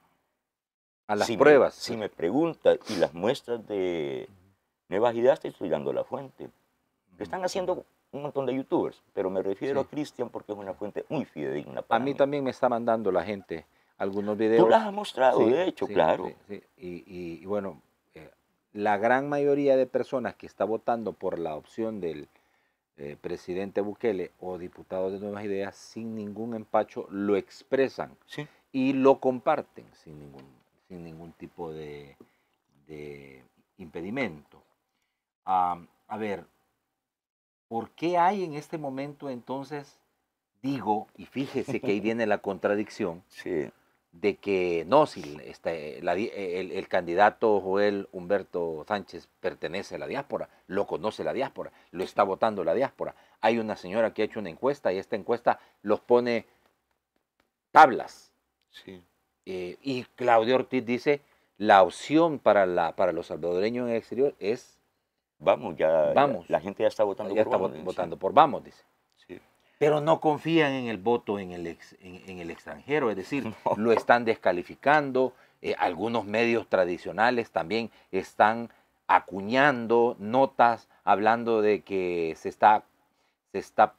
A las pruebas. si me pregunta, y las muestras de Nuevas Ideas, estoy dando la fuente. Están haciendo un montón de youtubers, pero me refiero a Cristian porque es una fuente muy fidedigna. Para a mí, también me está mandando la gente algunos videos. Tú las ha mostrado, de hecho, claro. Y, bueno, eh, la gran mayoría de personas que está votando por la opción del eh, presidente Bukele o Diputado de Nuevas Ideas, sin ningún empacho, lo expresan y lo comparten sin ningún, sin ningún tipo de, impedimento. a ver, ¿Por qué hay en este momento entonces, digo, y fíjese que ahí viene la contradicción, de que no, si este, el, el, candidato Joel Humberto Sánchez pertenece a la diáspora, lo conoce la diáspora, lo está votando la diáspora. Hay una señora que ha hecho una encuesta y esta encuesta los pone tablas. Eh, y Claudio Ortiz dice, la opción para, la, para los salvadoreños en el exterior es Vamos, ya. La gente ya está votando por Vamos. votando por Vamos, dice. Pero no confían en el voto en el, en, el extranjero, es decir, lo están descalificando. Eh, algunos medios tradicionales también están acuñando notas hablando de que se está, se está,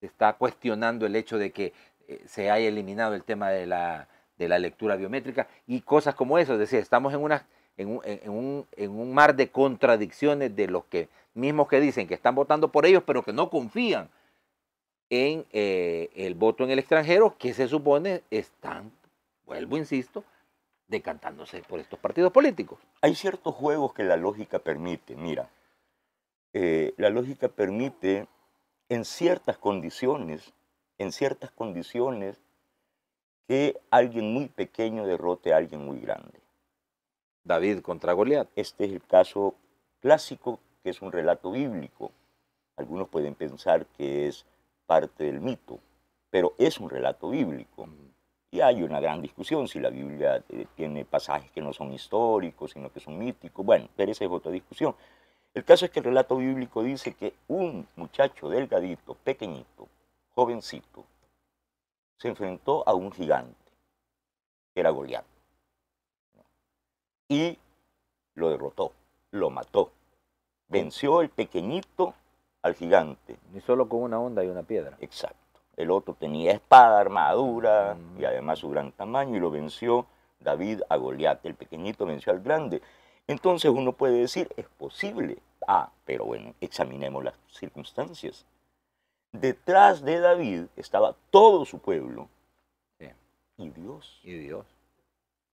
se está cuestionando el hecho de que eh, se haya eliminado el tema de la, de la lectura biométrica y cosas como eso. Es decir, estamos en una en un, mar de contradicciones de los que mismos que dicen que están votando por ellos, pero que no confían en eh, el voto en el extranjero, que se supone están, vuelvo, insisto, decantándose por estos partidos políticos. Hay ciertos juegos que la lógica permite, mira, eh, la lógica permite en ciertas condiciones, en ciertas condiciones, que alguien muy pequeño derrote a alguien muy grande. David contra Goliat. Este es el caso clásico, que es un relato bíblico. Algunos pueden pensar que es parte del mito, pero es un relato bíblico. Y hay una gran discusión si la Biblia eh, tiene pasajes que no son históricos, sino que son míticos. Bueno, pero esa es otra discusión. El caso es que el relato bíblico dice que un muchacho delgadito, pequeñito, jovencito, se enfrentó a un gigante, que era Goliat y lo derrotó, lo mató. Venció el pequeñito al gigante. Ni solo con una onda y una piedra. Exacto. El otro tenía espada, armadura mm. y además su gran tamaño y lo venció David a Goliat. El pequeñito venció al grande. Entonces uno puede decir, es posible. Ah, pero bueno, examinemos las circunstancias. Detrás de David estaba todo su pueblo y Dios. Y Dios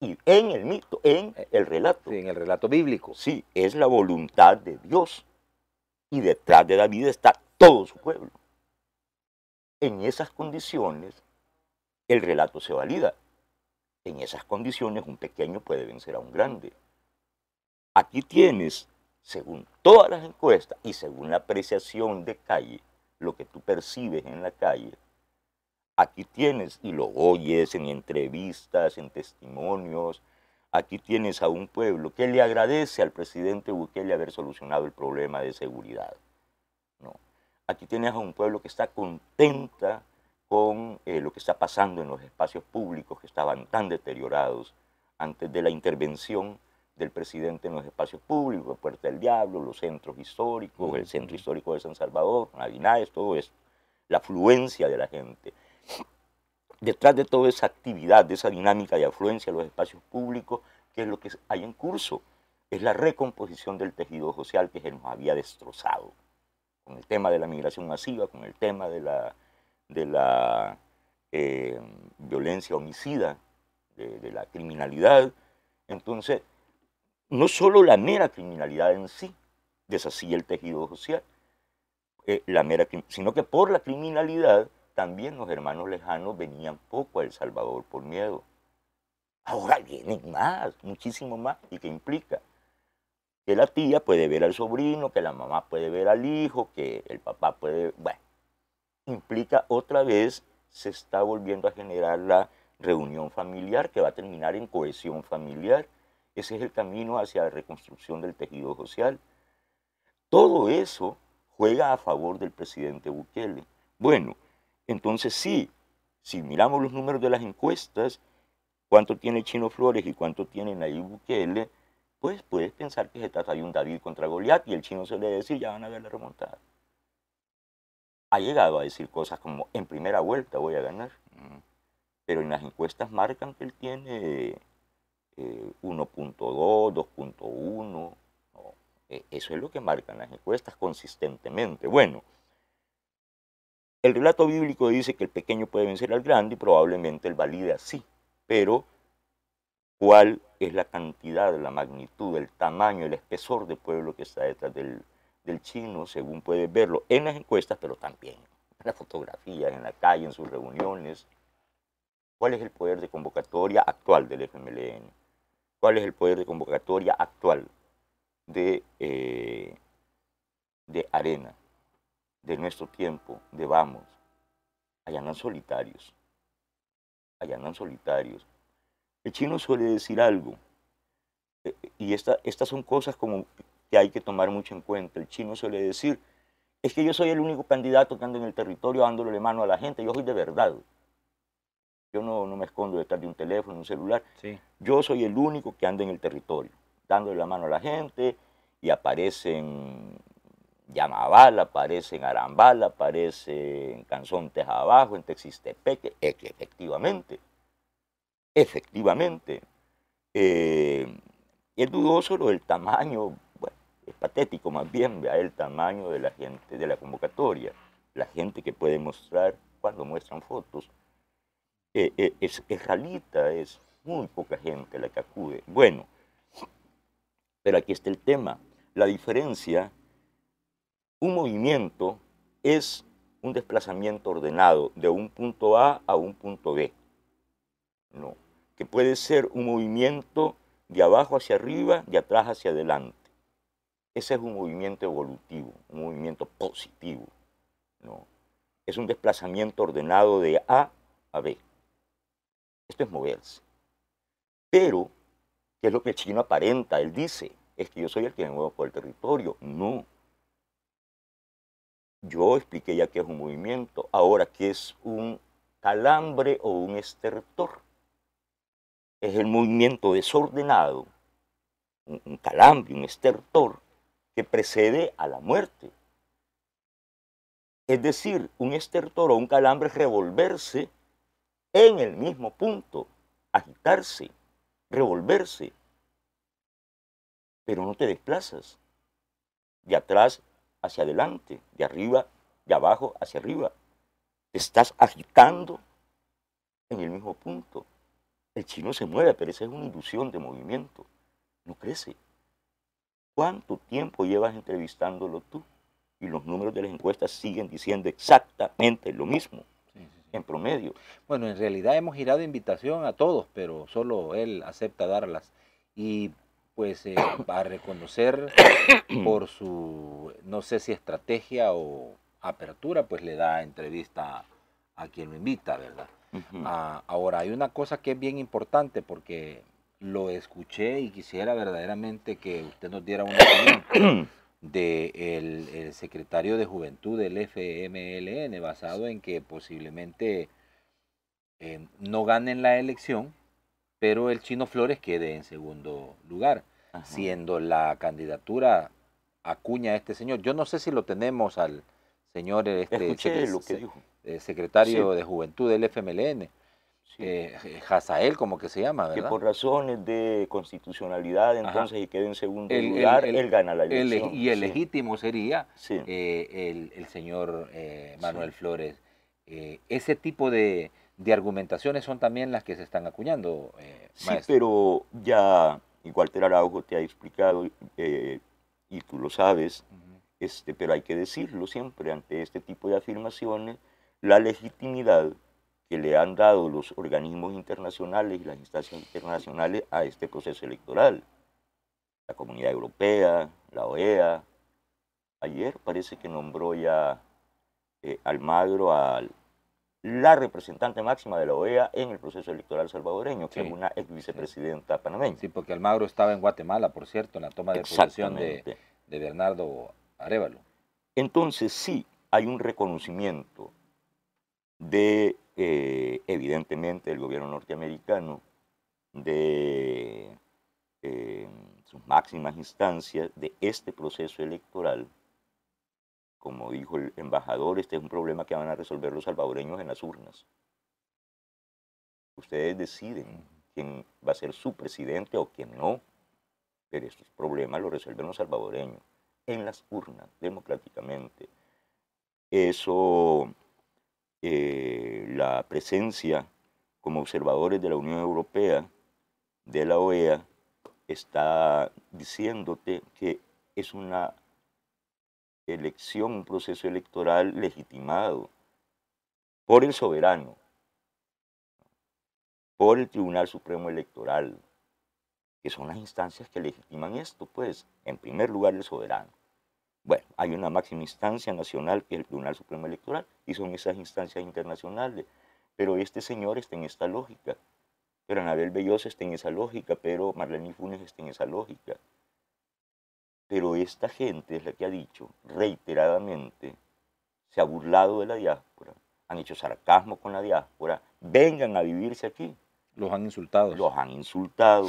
y en el mito, en eh, el relato. Sí, en el relato bíblico. Sí, es la voluntad de Dios. Y detrás de David está todo su pueblo. En esas condiciones, el relato se valida. En esas condiciones, un pequeño puede vencer a un grande. Aquí tienes, según todas las encuestas y según la apreciación de calle, lo que tú percibes en la calle, aquí tienes, y lo oyes en entrevistas, en testimonios, aquí tienes a un pueblo que le agradece al presidente Bukele haber solucionado el problema de seguridad. No. Aquí tienes a un pueblo que está contenta con eh, lo que está pasando en los espacios públicos que estaban tan deteriorados antes de la intervención del presidente en los espacios públicos, Puerta del Diablo, los centros históricos, el centro histórico de San Salvador, Aguinaldo, todo eso. la afluencia de la gente Detrás de toda esa actividad, de esa dinámica de afluencia a los espacios públicos, que es lo que hay en curso, es la recomposición del tejido social que se nos había destrozado, con el tema de la migración masiva, con el tema de la, eh, violencia homicida, de, la criminalidad. Entonces, no solo la mera criminalidad en sí deshacía el tejido social, eh, sino que por la criminalidad también los hermanos lejanos venían poco a El Salvador por miedo. Ahora vienen más, muchísimo más. ¿Y qué implica? Que la tía puede ver al sobrino, que la mamá puede ver al hijo, que el papá puede... Bueno, implica otra vez se está volviendo a generar la reunión familiar que va a terminar en cohesión familiar. Ese es el camino hacia la reconstrucción del tejido social. Todo eso juega a favor del presidente Bukele. Bueno, entonces sí, si miramos los números de las encuestas, cuánto tiene Chino Flores y cuánto tiene Nayib Bukele, pues puedes pensar que se trata de un David contra Goliat y el chino se le decir, ya van a ver la remontada. Ha llegado a decir cosas como, en primera vuelta voy a ganar, mm. pero en las encuestas marcan que él tiene 1.2, eh, 2.1, e-, eso es lo que marcan las encuestas consistentemente. Bueno. El relato bíblico dice que el pequeño puede vencer al grande y probablemente el valide así, pero ¿cuál es la cantidad, la magnitud, el tamaño, el espesor de pueblo que está detrás del, chino, según puedes verlo en las encuestas, pero también en las fotografías, en la calle, en sus reuniones? ¿Cuál es el poder de convocatoria actual del FMLN? ¿Cuál es el poder de convocatoria actual de eh, Arena? de nuestro tiempo debamos, allá no solitarios, allá no solitarios. El chino suele decir algo, eh, y estas son cosas como que hay que tomar mucho en cuenta. El chino suele decir, es que yo soy el único candidato que ando en el territorio dándole la mano a la gente, yo soy de verdad. Yo no, me escondo detrás de un teléfono, un celular. Yo soy el único que anda en el territorio, dándole la mano a la gente y aparecen yamabala aparece en Arambala, aparece en Canzón Abajo, en Texistepeque, efectivamente, efectivamente. Eh, es dudoso lo del tamaño, es patético más bien, vea el tamaño de la gente, de la convocatoria, la gente que puede mostrar cuando muestran fotos. Eh, eh, es, realita es muy poca gente la que acude. Bueno, pero aquí está el tema. La diferencia un movimiento es un desplazamiento ordenado de un punto A a un punto B. No, que puede ser un movimiento de abajo hacia arriba, de atrás hacia adelante. Ese es un movimiento evolutivo, un movimiento positivo. No, es un desplazamiento ordenado de A a B. Esto es moverse. Pero, ¿qué es lo que chino aparenta? Él dice, es que yo soy el que me muevo por el territorio. No, yo expliqué ya que es un movimiento. Ahora, que es un calambre o un estertor? Es el movimiento desordenado, un, un calambre, un estertor, que precede a la muerte. Es decir, un estertor o un calambre es revolverse en el mismo punto, agitarse, revolverse. Pero no te desplazas. De atrás hacia adelante, de arriba, de abajo hacia arriba. Te estás agitando en el mismo punto. El chino se mueve, pero esa es una inducción de movimiento. No crece. ¿Cuánto tiempo llevas entrevistándolo tú? Y los números de las encuestas siguen diciendo exactamente lo mismo en promedio. Bueno, en realidad hemos girado invitación a todos, pero solo él acepta darlas. Y pues eh, va a reconocer por su, no sé si estrategia o apertura, pues le da entrevista a quien lo invita, ¿verdad? Ah, ahora, hay una cosa que es bien importante porque lo escuché y quisiera verdaderamente que usted nos diera una opinión del de el secretario de Juventud del FMLN, basado en que posiblemente eh, no ganen la elección, pero el Chino Flores quede en segundo lugar, siendo la candidatura acuña a este señor. Yo no sé si lo tenemos al señor este, lo dijo. Eh, secretario de Juventud del FMLN. jazael eh, Hazael, como que se llama, ¿verdad? Que por razones de constitucionalidad, entonces, y quede en segundo lugar, él gana la elección. y el legítimo sería eh, el, señor Manuel Flores. ese tipo de, de argumentaciones son también las que se están acuñando. Eh, sí, pero ya, igual Walter Araujo te ha explicado, eh, y tú lo sabes, este, pero hay que decirlo siempre, ante este tipo de afirmaciones, la legitimidad que le han dado los organismos internacionales y las instancias internacionales a este proceso electoral. La Comunidad Europea, la OEA. Ayer parece que nombró ya eh, Almagro al la representante máxima de la OEA en el proceso electoral salvadoreño, que es una ex vicepresidenta panameña. Sí, porque Almagro estaba en Guatemala, por cierto, en la toma de posesión de, Bernardo Arevalo. Entonces sí, hay un reconocimiento de, eh, evidentemente, el gobierno norteamericano, de eh, sus máximas instancias, de este proceso electoral como dijo el embajador, este es un problema que van a resolver los salvadoreños en las urnas. Ustedes deciden quién va a ser su presidente o quién no, pero estos problemas los resuelven los salvadoreños en las urnas, democráticamente. Eso, eh, la presencia como observadores de la Unión Europea, de la OEA, está diciéndote que es una elección, un proceso electoral legitimado por el soberano, por el Tribunal Supremo Electoral, que son las instancias que legitiman esto, pues, en primer lugar el soberano. Bueno, hay una máxima instancia nacional que es el Tribunal Supremo Electoral y son esas instancias internacionales, pero este señor está en esta lógica, pero Anabel Bellosa está en esa lógica, pero Marlene Funes está en esa lógica, pero esta gente es la que ha dicho reiteradamente, se ha burlado de la diáspora, han hecho sarcasmo con la diáspora, vengan a vivirse aquí. Los han insultado. Los han insultado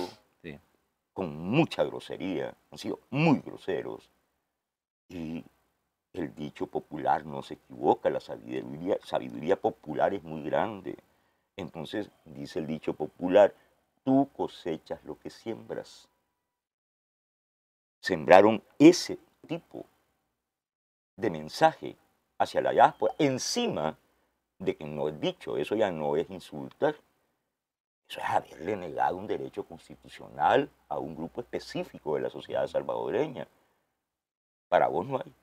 con mucha grosería, han sido muy groseros. Y el dicho popular no se equivoca, la sabiduría, sabiduría popular es muy grande. Entonces dice el dicho popular, tú cosechas lo que siembras sembraron ese tipo de mensaje hacia la diáspora, encima de que no es dicho, eso ya no es insultar, eso es haberle negado un derecho constitucional a un grupo específico de la sociedad salvadoreña. Para vos no hay.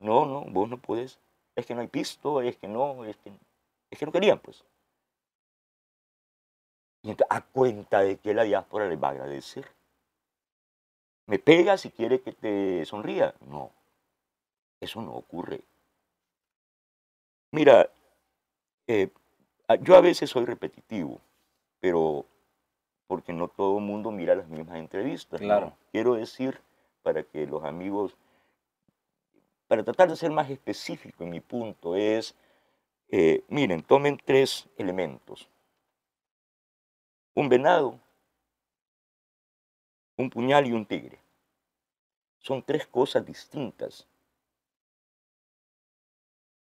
No, no, vos no puedes. Es que no hay pisto, es que no, es que, es que no querían, pues. Y entonces, a cuenta de que la diáspora les va a agradecer. Me pega si quiere que te sonría. No, eso no ocurre. Mira, eh, yo a veces soy repetitivo, pero porque no todo el mundo mira las mismas entrevistas. Claro. Quiero decir, para que los amigos, para tratar de ser más específico en mi punto, es, eh, miren, tomen tres elementos. Un venado, un puñal y un tigre. Son tres cosas distintas.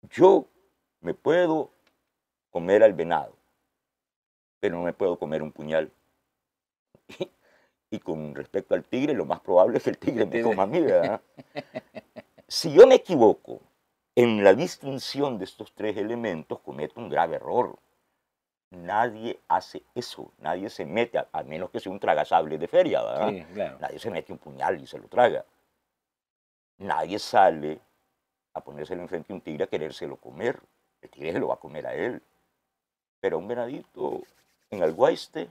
Yo me puedo comer al venado, pero no me puedo comer un puñal. Y, con respecto al tigre, lo más probable es que el tigre me coma a mí, ¿verdad? Si yo me equivoco en la distinción de estos tres elementos, cometo un grave error nadie hace eso, nadie se mete, a, menos que sea un tragasable de feria, ¿verdad? Nadie se mete un puñal y se lo traga. Nadie sale a ponérselo enfrente a un tigre a querérselo comer. El tigre se lo va a comer a él. Pero un venadito en el guaiste,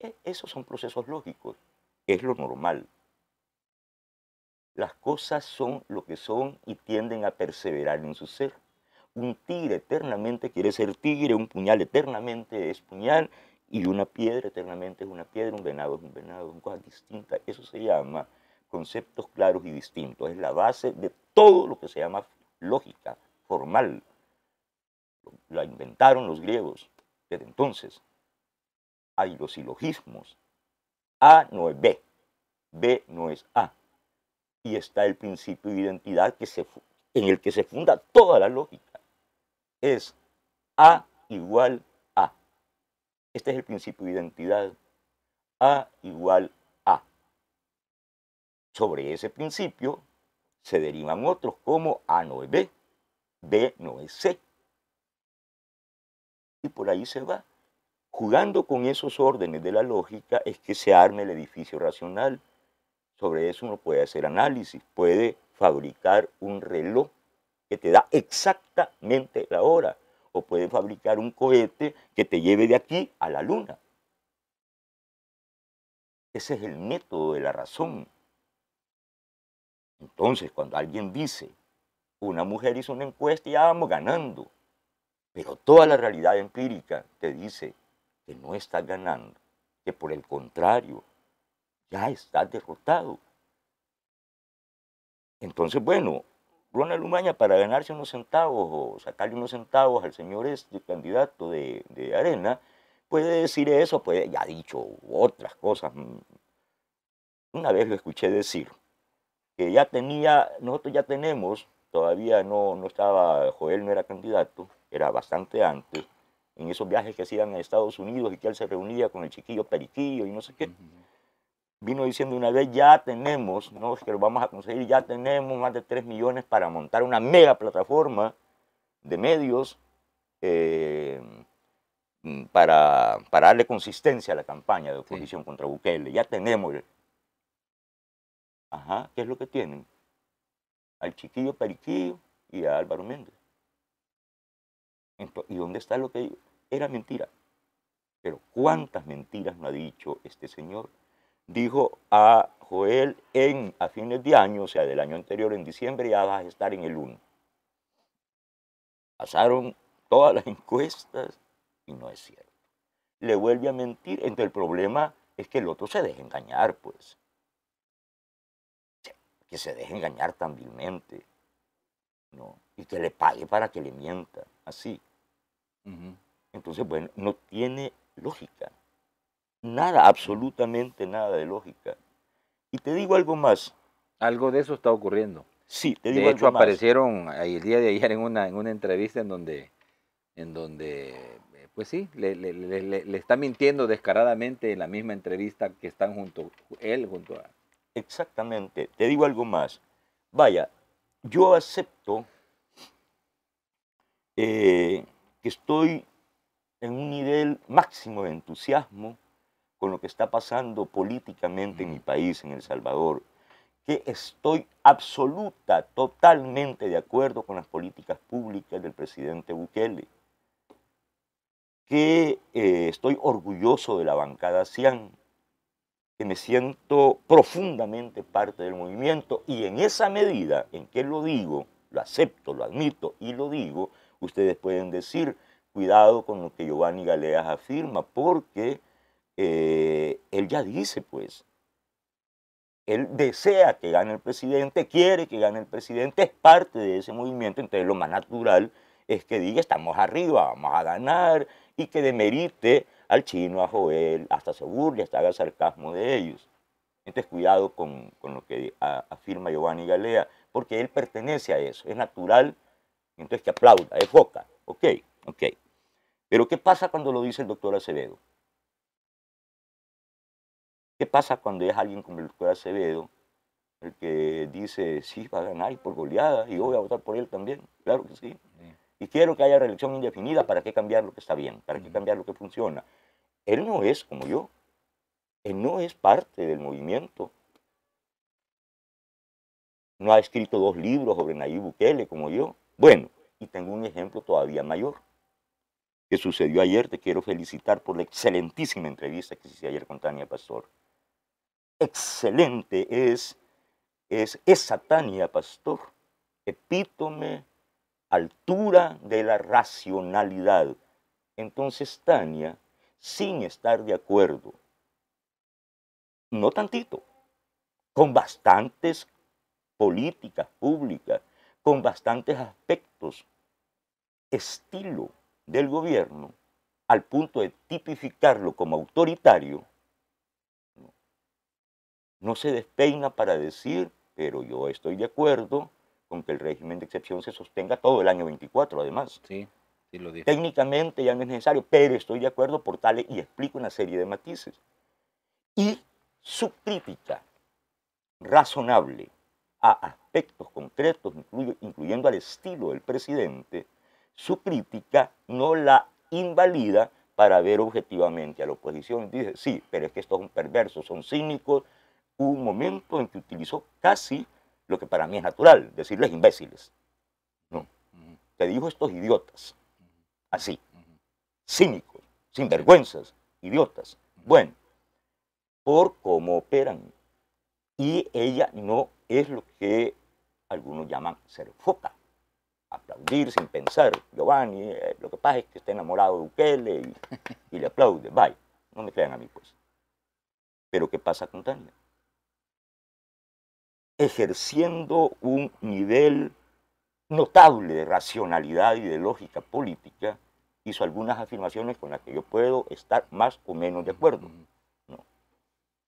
e, esos son procesos lógicos, es lo normal. Las cosas son lo que son y tienden a perseverar en su ser un tigre eternamente quiere ser tigre, un puñal eternamente es puñal y una piedra eternamente es una piedra, un venado es un venado, son cosas distintas. Eso se llama conceptos claros y distintos. Es la base de todo lo que se llama lógica formal. La inventaron los griegos desde entonces. Hay los silogismos. A no es B, B no es A. Y está el principio de identidad que se, en el que se funda toda la lógica es A igual A. Este es el principio de identidad. A igual A. Sobre ese principio se derivan otros como A no es B, B no es C. Y por ahí se va. Jugando con esos órdenes de la lógica es que se arme el edificio racional. Sobre eso uno puede hacer análisis, puede fabricar un reloj te da exactamente la hora. O puede fabricar un cohete que te lleve de aquí a la luna. Ese es el método de la razón. Entonces, cuando alguien dice, una mujer hizo una encuesta y ya vamos ganando, pero toda la realidad empírica te dice que no estás ganando, que por el contrario, ya estás derrotado. Entonces, bueno, Ronald Lumaña para ganarse unos centavos o sacarle unos centavos al señor este candidato de, Arena, puede decir eso, puede ya ha dicho otras cosas. Una vez lo escuché decir, que ya tenía, nosotros ya tenemos, todavía no, no estaba, Joel no era candidato, era bastante antes, en esos viajes que hacían a Estados Unidos y que él se reunía con el chiquillo Periquillo y no sé qué vino diciendo una vez, ya tenemos, no que lo vamos a conseguir, ya tenemos más de 3 millones para montar una mega plataforma de medios eh, mm, para, para, darle consistencia a la campaña de oposición contra Bukele. Ya tenemos. Ajá, ¿qué es lo que tienen? Al chiquillo Periquillo y a Álvaro Méndez. ¿Y dónde está lo que era mentira? Pero ¿cuántas mentiras no ha dicho este señor? dijo a Joel en, a fines de año, o sea, del año anterior, en diciembre, ya vas a estar en el 1. Pasaron todas las encuestas y no es cierto. Le vuelve a mentir, entonces el problema es que el otro se deje engañar, pues. Que se deje engañar tan vilmente, ¿no? Y que le pague para que le mienta, así. Entonces, bueno, no tiene lógica nada, absolutamente nada de lógica. Y te digo algo más. Algo de eso está ocurriendo. Sí, te digo de hecho, algo más. aparecieron el día de ayer en una, en una entrevista en donde, en donde pues sí, le, está mintiendo descaradamente en la misma entrevista que están junto él, junto a... Exactamente, te digo algo más. Vaya, yo acepto eh, que estoy en un nivel máximo de entusiasmo, con lo que está pasando políticamente en mi país, en El Salvador, que estoy absoluta, totalmente de acuerdo con las políticas públicas del presidente Bukele, que eh, estoy orgulloso de la bancada CIAN, que me siento profundamente parte del movimiento y en esa medida en que lo digo, lo acepto, lo admito y lo digo, ustedes pueden decir, cuidado con lo que Giovanni Galeas afirma, porque eh, él ya dice, pues, él desea que gane el presidente, quiere que gane el presidente, es parte de ese movimiento, entonces lo más natural es que diga estamos arriba, vamos a ganar, y que demerite al chino, a Joel, hasta se burle, hasta haga sarcasmo de ellos. Entonces cuidado con, lo que afirma Giovanni Galea, porque él pertenece a eso, es natural, entonces que aplauda, es boca, ok, ok. Pero ¿qué pasa cuando lo dice el doctor Acevedo? ¿Qué pasa cuando es alguien como el doctor Acevedo, el que dice, sí, va a ganar y por goleada, y yo voy a votar por él también? Claro que sí. Y quiero que haya reelección indefinida, ¿para qué cambiar lo que está bien? ¿Para qué cambiar lo que funciona? Él no es como yo. Él no es parte del movimiento. No ha escrito dos libros sobre Nayib Bukele como yo. Bueno, y tengo un ejemplo todavía mayor que sucedió ayer. Te quiero felicitar por la excelentísima entrevista que hice ayer con Tania Pastor excelente es, es esa Tania Pastor, epítome, altura de la racionalidad. Entonces Tania, sin estar de acuerdo, no tantito, con bastantes políticas públicas, con bastantes aspectos, estilo del gobierno, al punto de tipificarlo como autoritario, no se despeina para decir, pero yo estoy de acuerdo con que el régimen de excepción se sostenga todo el año 24, además. Sí, sí lo Técnicamente ya no es necesario, pero estoy de acuerdo por y explico una serie de matices. Y su crítica razonable a aspectos concretos, incluyendo al estilo del presidente, su crítica no la invalida para ver objetivamente a la oposición. Dice, sí, pero es que estos son perversos, son cínicos, hubo un momento en que utilizó casi lo que para mí es natural, decirles imbéciles. No. Te dijo estos idiotas. Así. Cínicos, sinvergüenzas, idiotas. Bueno, por cómo operan. Y ella no es lo que algunos llaman ser foca. Aplaudir sin pensar. Giovanni, eh, lo que pasa es que está enamorado de Ukele y, y le aplaude. Bye. No me crean a mí, pues. Pero ¿qué pasa con Tania? ejerciendo un nivel notable de racionalidad y de lógica política, hizo algunas afirmaciones con las que yo puedo estar más o menos de acuerdo.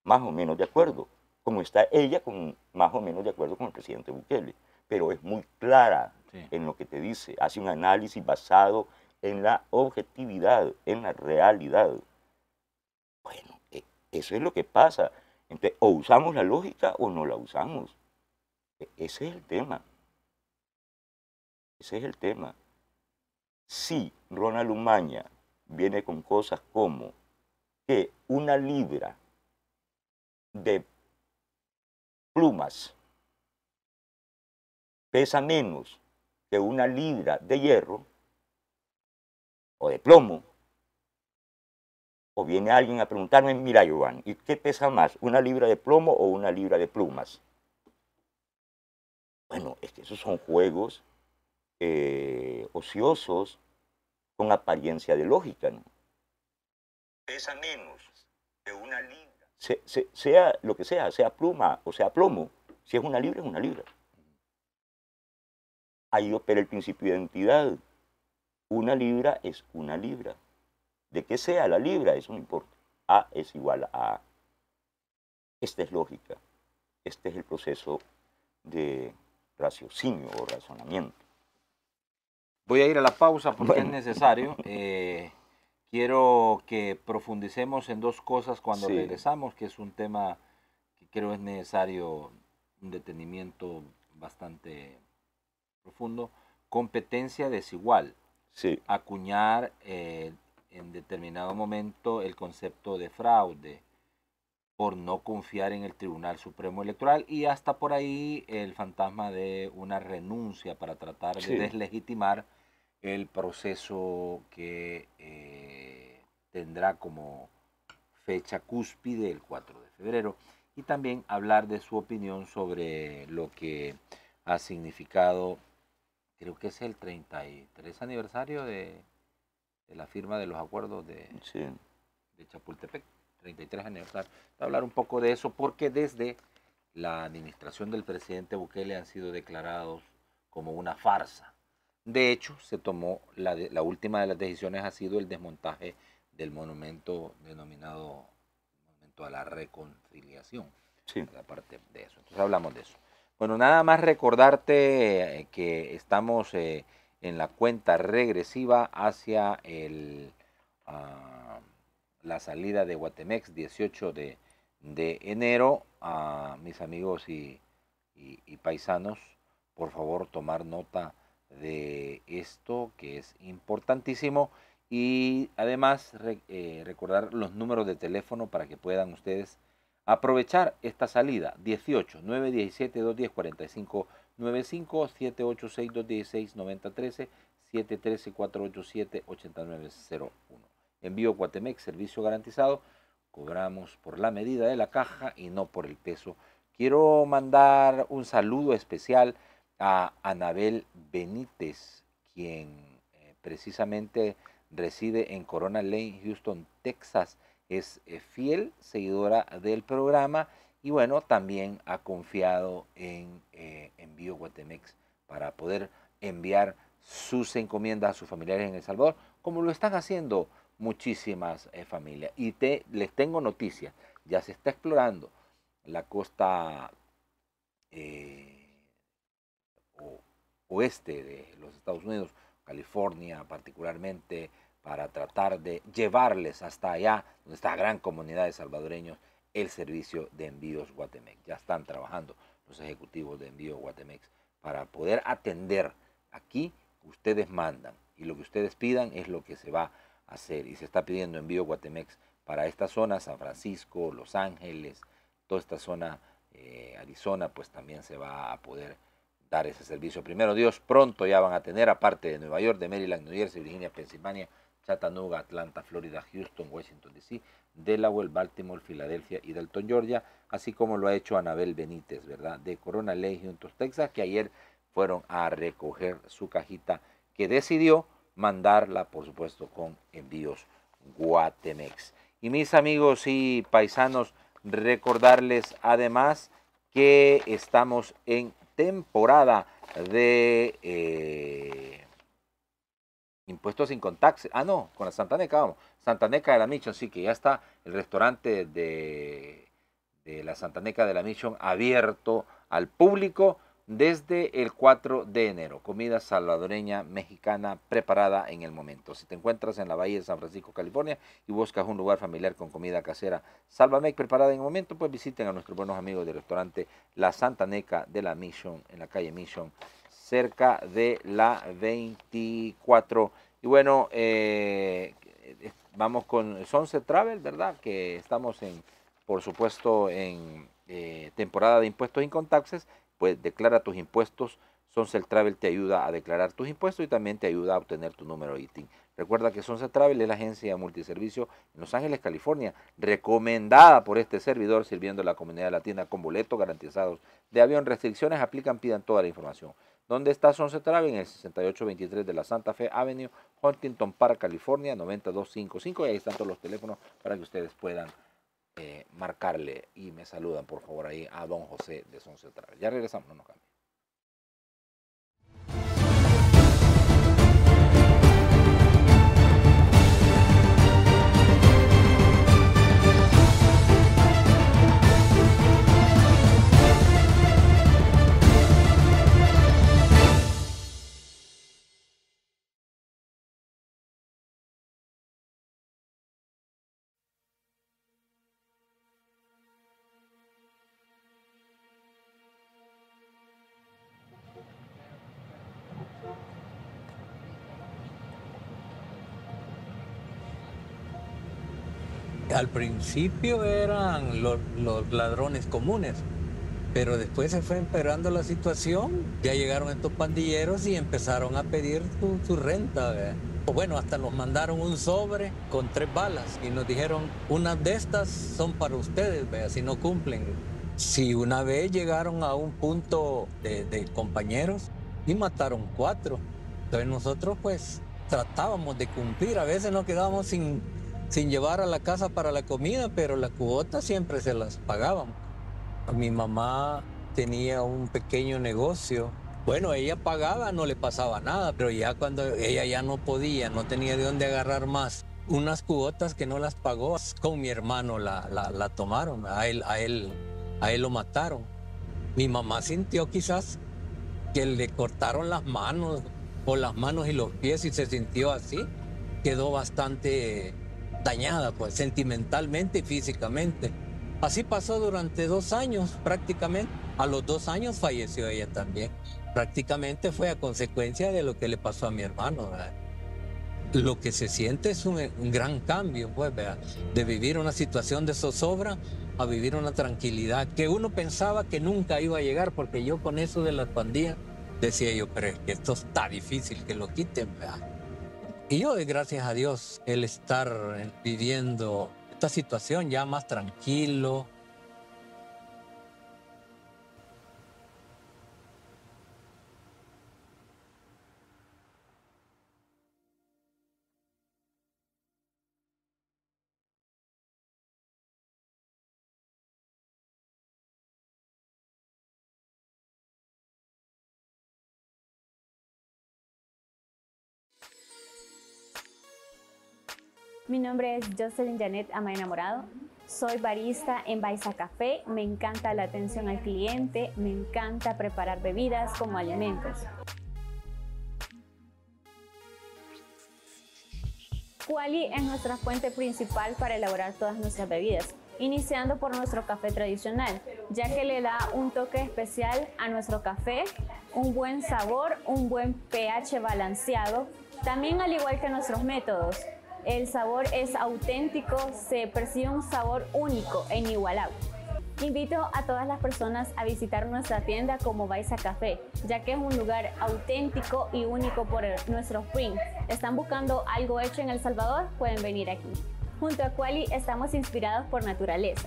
más o menos de acuerdo, como está ella con, más o menos de acuerdo con el presidente Bukele, pero es muy clara en lo que te dice, hace un análisis basado en la objetividad, en la realidad. Bueno, e, eso es lo que pasa. Entonces, o usamos la lógica o no la usamos. E-, ese es el tema. Ese es el tema. Si Ronald Lumaña viene con cosas como que una libra de plumas pesa menos que una libra de hierro o de plomo, o viene alguien a preguntarme, mira Joan, ¿y qué pesa más, una libra de plomo o una libra de plumas? Bueno, es que esos son juegos eh, ociosos con apariencia de lógica. ¿no? Pesa menos que una libra. sea lo que sea, sea pluma o sea plomo, si es una libra, es una libra. Ahí opera el principio de identidad. Una libra es una libra de que sea la libra, eso no importa. A es igual a Esta es lógica. Este es el proceso de raciocinio o razonamiento. Voy a ir a la pausa porque es necesario. Eh, quiero que profundicemos en dos cosas cuando regresamos, que es un tema que creo es necesario un detenimiento bastante profundo. Competencia desigual. Acuñar eh, en determinado momento el concepto de fraude por no confiar en el Tribunal Supremo Electoral y hasta por ahí el fantasma de una renuncia para tratar de deslegitimar el proceso que eh, tendrá como fecha cúspide el 4 de febrero y también hablar de su opinión sobre lo que ha significado, creo que es el 33 aniversario de, de la firma de los acuerdos de, de Chapultepec, 33 a hablar un poco de eso porque desde la administración del presidente Bukele han sido declarados como una farsa. De hecho, se tomó la, última de las decisiones ha sido el desmontaje del monumento denominado Monumento a la Reconciliación. Sí. La parte de eso. Entonces hablamos de eso. Bueno, nada más recordarte eh, que estamos eh, en la cuenta regresiva hacia ah, la salida de Guatemex 18 de, enero. A mis amigos y, paisanos, por favor tomar nota de esto que es importantísimo y además eh, recordar los números de teléfono para que puedan ustedes aprovechar esta salida 18 917 210 45 95-786-216-9013, 713-487-8901. Envío Cuatemex, servicio garantizado. Cobramos por la medida de la caja y no por el peso. Quiero mandar un saludo especial a Anabel Benítez, quien eh, precisamente reside en Corona Lane, Houston, Texas. Es eh, fiel seguidora del programa y bueno, también ha confiado en eh, Envío Guatemex para poder enviar sus encomiendas a sus familiares en El Salvador, como lo están haciendo muchísimas eh, familias. Y te, les tengo noticias, ya se está explorando la costa eh, oeste de los Estados Unidos, California particularmente, para tratar de llevarles hasta allá, donde está gran comunidad de salvadoreños, el servicio de envíos Guatemex. Ya están trabajando los ejecutivos de envío Guatemex para poder atender aquí. Ustedes mandan y lo que ustedes pidan es lo que se va a hacer. Y se está pidiendo envío Guatemex para esta zona, San Francisco, Los Ángeles, toda esta zona, eh, Arizona, pues también se va a poder dar ese servicio. Primero Dios, pronto ya van a tener, aparte de Nueva York, de Maryland, New Jersey, Virginia, Pensilvania, Chattanooga, Atlanta, Florida, Houston, Washington, D.C., Delaware, Baltimore, Filadelfia y Dalton, Georgia, así como lo ha hecho Anabel Benítez, ¿verdad? De Corona Ley Juntos, Texas, que ayer fueron a recoger su cajita que decidió mandarla, por supuesto, con envíos Guatemex. Y mis amigos y paisanos, recordarles además que estamos en temporada de eh, impuestos sin taxes. Ah, no, con la Santana acabamos. Santaneca de la Mission, sí que ya está el restaurante de, de la Santaneca de la Mission abierto al público desde el 4 de enero. Comida salvadoreña mexicana preparada en el momento. Si te encuentras en la Bahía de San Francisco, California y buscas un lugar familiar con comida casera Salvamec preparada en el momento, pues visiten a nuestros buenos amigos del restaurante La Santa Neca de la Mission, en la calle Mission, cerca de la 24. Y bueno, eh, Vamos con Sonce Travel, ¿verdad? Que estamos en, por supuesto, en eh, temporada de impuestos incontaxes, pues declara tus impuestos. Sonce Travel te ayuda a declarar tus impuestos y también te ayuda a obtener tu número ITIN. Recuerda que Sonce Travel es la agencia de multiservicio en Los Ángeles, California, recomendada por este servidor sirviendo a la comunidad latina con boletos garantizados de avión. Restricciones aplican, pidan toda la información. ¿Dónde está Sunset En el 6823 de la Santa Fe Avenue, Huntington Park, California, 9255. Y ahí están todos los teléfonos para que ustedes puedan eh, marcarle y me saludan, por favor, ahí a don José de Sunset Ya regresamos, no nos cambien. al principio eran los, ladrones comunes, pero después se fue empeorando la situación, ya llegaron estos pandilleros y empezaron a pedir su, renta. O Bueno, hasta nos mandaron un sobre con tres balas y nos dijeron, unas de estas son para ustedes, si no cumplen. Si una vez llegaron a un punto de, de compañeros y mataron cuatro, entonces nosotros pues tratábamos de cumplir, a veces nos quedábamos sin sin llevar a la casa para la comida, pero las cuota siempre se las pagaban. Mi mamá tenía un pequeño negocio. Bueno, ella pagaba, no le pasaba nada, pero ya cuando ella ya no podía, no tenía de dónde agarrar más, unas cuotas que no las pagó, con mi hermano la, la, tomaron, a él, a, él, a él lo mataron. Mi mamá sintió quizás que le cortaron las manos o las manos y los pies y se sintió así. Quedó bastante dañada, pues sentimentalmente y físicamente. Así pasó durante dos años prácticamente. A los dos años falleció ella también. Prácticamente fue a consecuencia de lo que le pasó a mi hermano. Lo que se siente es un, gran cambio, pues, de vivir una situación de zozobra a vivir una tranquilidad que uno pensaba que nunca iba a llegar, porque yo con eso de las pandillas decía yo, pero es que esto está difícil que lo quiten, ¿verdad? Y yo gracias a Dios el estar viviendo esta situación ya más tranquilo, Mi nombre es Jocelyn Janet Ama Enamorado. Soy barista en Baiza Café. Me encanta la atención al cliente. Me encanta preparar bebidas como alimentos. Quali es nuestra fuente principal para elaborar todas nuestras bebidas, iniciando por nuestro café tradicional, ya que le da un toque especial a nuestro café, un buen sabor, un buen pH balanceado, también al igual que nuestros métodos, el sabor es auténtico, se percibe un sabor único en inigualable. Invito a todas las personas a visitar nuestra tienda como Baisa Café, ya que es un lugar auténtico y único por nuestros prints. ¿Están buscando algo hecho en El Salvador? Pueden venir aquí. Junto a Quali estamos inspirados por naturaleza.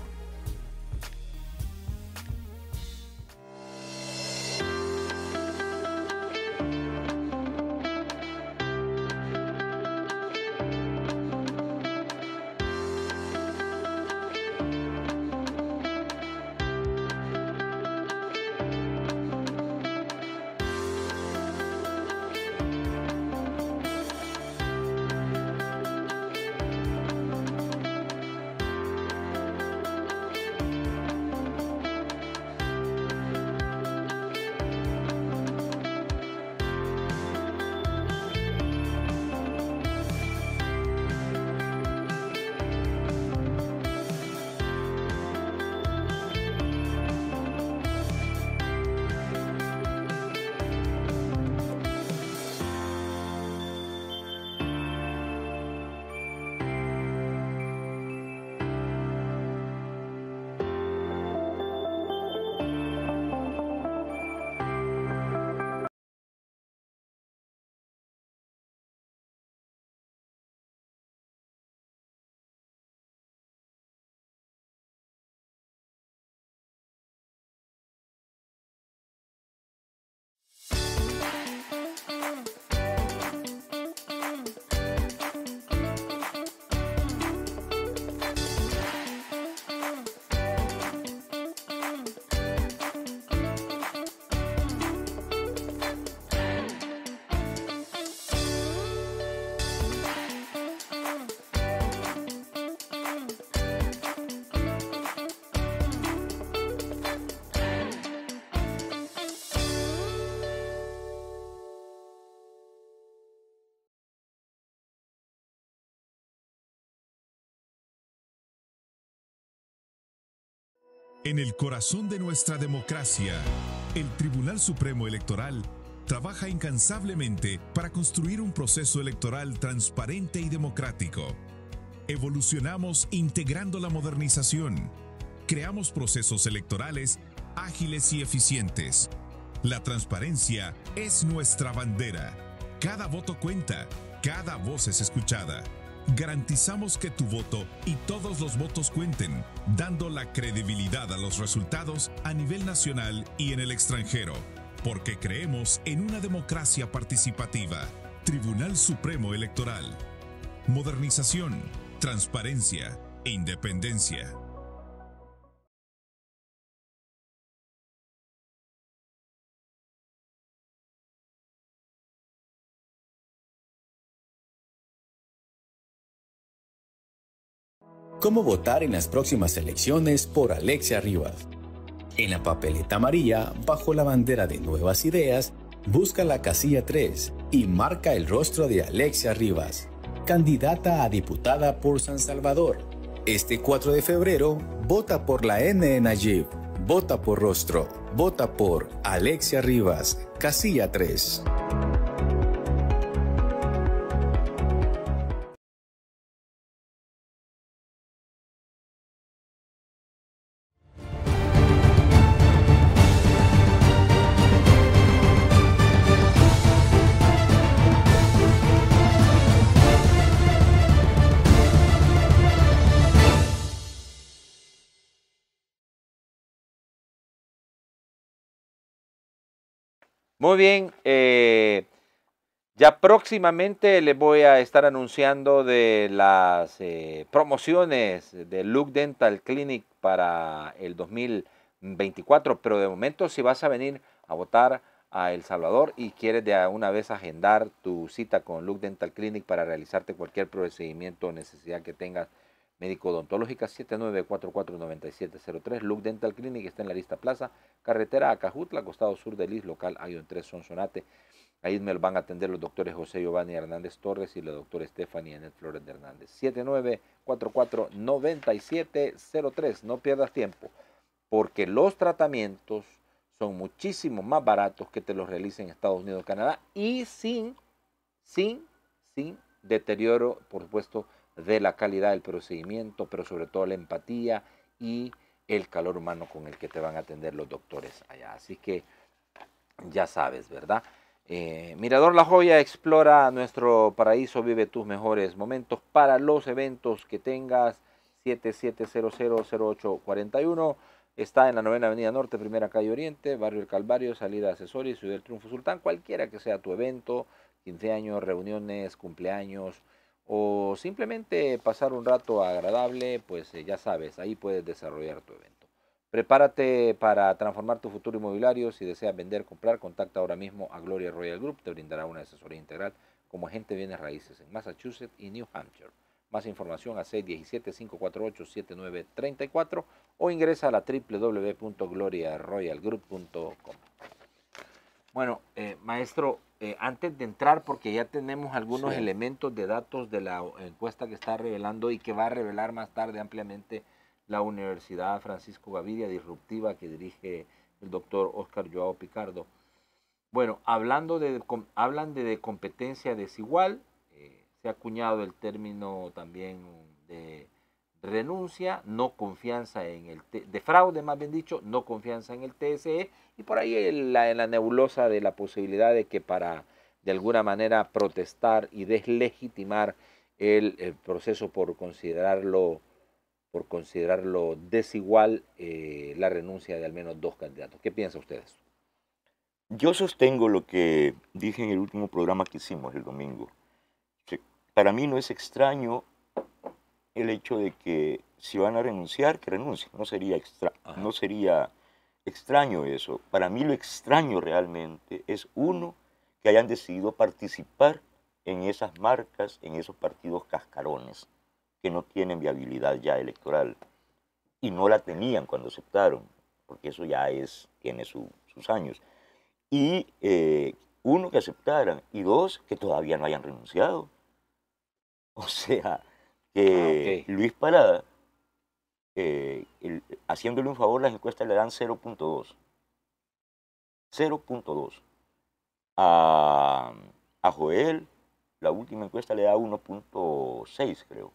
Mm. En el corazón de nuestra democracia, el Tribunal Supremo Electoral trabaja incansablemente para construir un proceso electoral transparente y democrático. Evolucionamos integrando la modernización. Creamos procesos electorales ágiles y eficientes. La transparencia es nuestra bandera. Cada voto cuenta, cada voz es escuchada. Garantizamos que tu voto y todos los votos cuenten, dando la credibilidad a los resultados a nivel nacional y en el extranjero, porque creemos en una democracia participativa. Tribunal Supremo Electoral. Modernización, transparencia e independencia. cómo votar en las próximas elecciones por Alexia Rivas. En la papeleta amarilla, bajo la bandera de Nuevas Ideas, busca la casilla 3 y marca el rostro de Alexia Rivas, candidata a diputada por San Salvador. Este 4 de febrero, vota por la N vota por rostro, vota por Alexia Rivas, casilla 3. Muy bien, eh, ya próximamente les voy a estar anunciando de las eh, promociones de Look Dental Clinic para el 2024, pero de momento si vas a venir a votar a El Salvador y quieres de una vez agendar tu cita con Look Dental Clinic para realizarte cualquier procedimiento o necesidad que tengas Médico Odontológica 79449703, Look Dental Clinic está en la lista Plaza, carretera Acajutla, costado sur del IS, local Ayon 3 Sonsonate. Ahí me lo van a atender los doctores José Giovanni Hernández Torres y la doctora Estefanía Enet Flores de Hernández. 79449703, no pierdas tiempo, porque los tratamientos son muchísimo más baratos que te los realicen Estados Unidos, Canadá y sin, sin, sin deterioro, por supuesto, de la calidad del procedimiento, pero sobre todo la empatía y el calor humano con el que te van a atender los doctores allá. Así que ya sabes, ¿verdad? Eh, Mirador La Joya explora nuestro paraíso, vive tus mejores momentos para los eventos que tengas. 77000841 está en la novena avenida norte, primera calle oriente, barrio El Calvario, salida y Ciudad del Triunfo Sultán, cualquiera que sea tu evento, 15 años, reuniones, cumpleaños, o simplemente pasar un rato agradable, pues eh, ya sabes, ahí puedes desarrollar tu evento. Prepárate para transformar tu futuro inmobiliario. Si deseas vender, comprar, contacta ahora mismo a Gloria Royal Group. Te brindará una asesoría integral como agente de bienes raíces en Massachusetts y New Hampshire. Más información a 617-548-7934 o ingresa a la www.gloriaroyalgroup.com. Bueno, eh, maestro, eh, antes de entrar, porque ya tenemos algunos elementos de datos de la encuesta que está revelando y que va a revelar más tarde ampliamente la Universidad Francisco Gaviria Disruptiva que dirige el doctor Oscar Joao Picardo. Bueno, hablando de, hablan de, competencia desigual, eh, se ha acuñado el término también de renuncia, no confianza en el defraude, más bien dicho, no confianza en el TSE y por ahí la, nebulosa de la posibilidad de que para de alguna manera protestar y deslegitimar el, proceso por considerarlo por considerarlo desigual eh, la renuncia de al menos dos candidatos. ¿Qué piensan ustedes? Yo sostengo lo que dije en el último programa que hicimos el domingo. para mí no es extraño el hecho de que si van a renunciar, que renuncien. No sería, extra, no sería extraño eso. Para mí lo extraño realmente es uno que hayan decidido participar en esas marcas, en esos partidos cascarones, que no tienen viabilidad ya electoral. Y no la tenían cuando aceptaron, porque eso ya es, tiene sus años. Y eh, uno, que aceptaran, y dos, que todavía no hayan renunciado. O sea, que ah, Luis Parada, eh, haciéndole un favor, las encuestas le dan 0.2. 0.2. A, a Joel, la última encuesta le da 1.6, creo.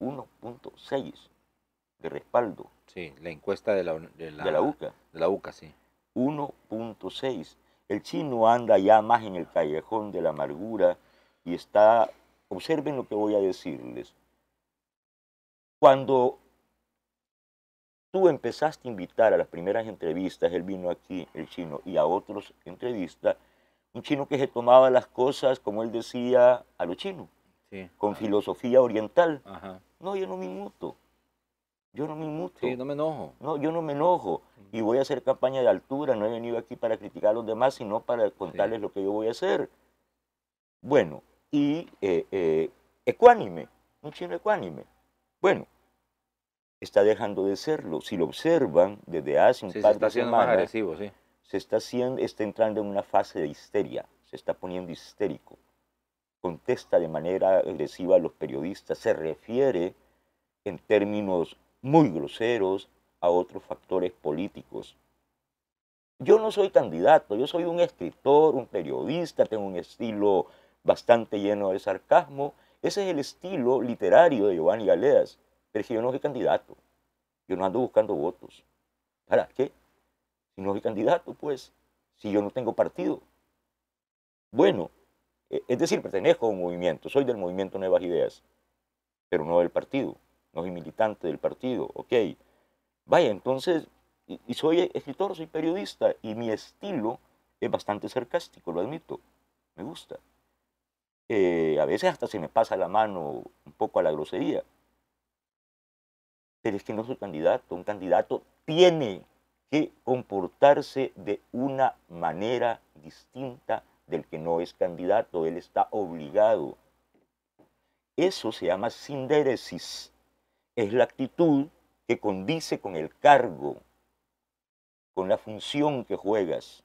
1.6 de respaldo. Sí, la encuesta de la, de de la UCA. De la UCA, sí. 1.6. El chino anda ya más en el callejón de la amargura y está Observen lo que voy a decirles. Cuando tú empezaste a invitar a las primeras entrevistas, él vino aquí, el chino, y a otros entrevistas, un chino que se tomaba las cosas, como él decía, a lo chino, con filosofía oriental. No, yo no me inmuto. Yo no me inmuto. Sí, no me enojo. No, yo no me enojo. Y voy a hacer campaña de altura. No he venido aquí para criticar a los demás, sino para contarles lo que yo voy a hacer. Bueno, y eh, eh, ecuánime, un chino ecuánime. Bueno, está dejando de serlo. Si lo observan desde hace un par se está de más agresivo, sí. se está, está entrando en una fase de histeria, se está poniendo histérico. Contesta de manera agresiva a los periodistas, se refiere en términos muy groseros a otros factores políticos. Yo no soy candidato, yo soy un escritor, un periodista, tengo un estilo bastante lleno de sarcasmo. Ese es el estilo literario de Giovanni Galeas. Pero que yo no soy candidato, yo no ando buscando votos. ¿Para qué? Si no soy candidato, pues, si yo no tengo partido. Bueno, e, es decir, pertenezco a un movimiento, soy del movimiento Nuevas Ideas, pero no del partido, no soy militante del partido, ok. Vaya, entonces, y soy escritor, soy periodista, y mi estilo es bastante sarcástico, lo admito, me gusta a veces hasta se me pasa la mano un poco a la grosería. Pero es que no soy candidato. Un candidato tiene que comportarse de una manera distinta del que no es candidato. Él está obligado. Eso se llama sindéresis. Es la actitud que condice con el cargo, con la función que juegas.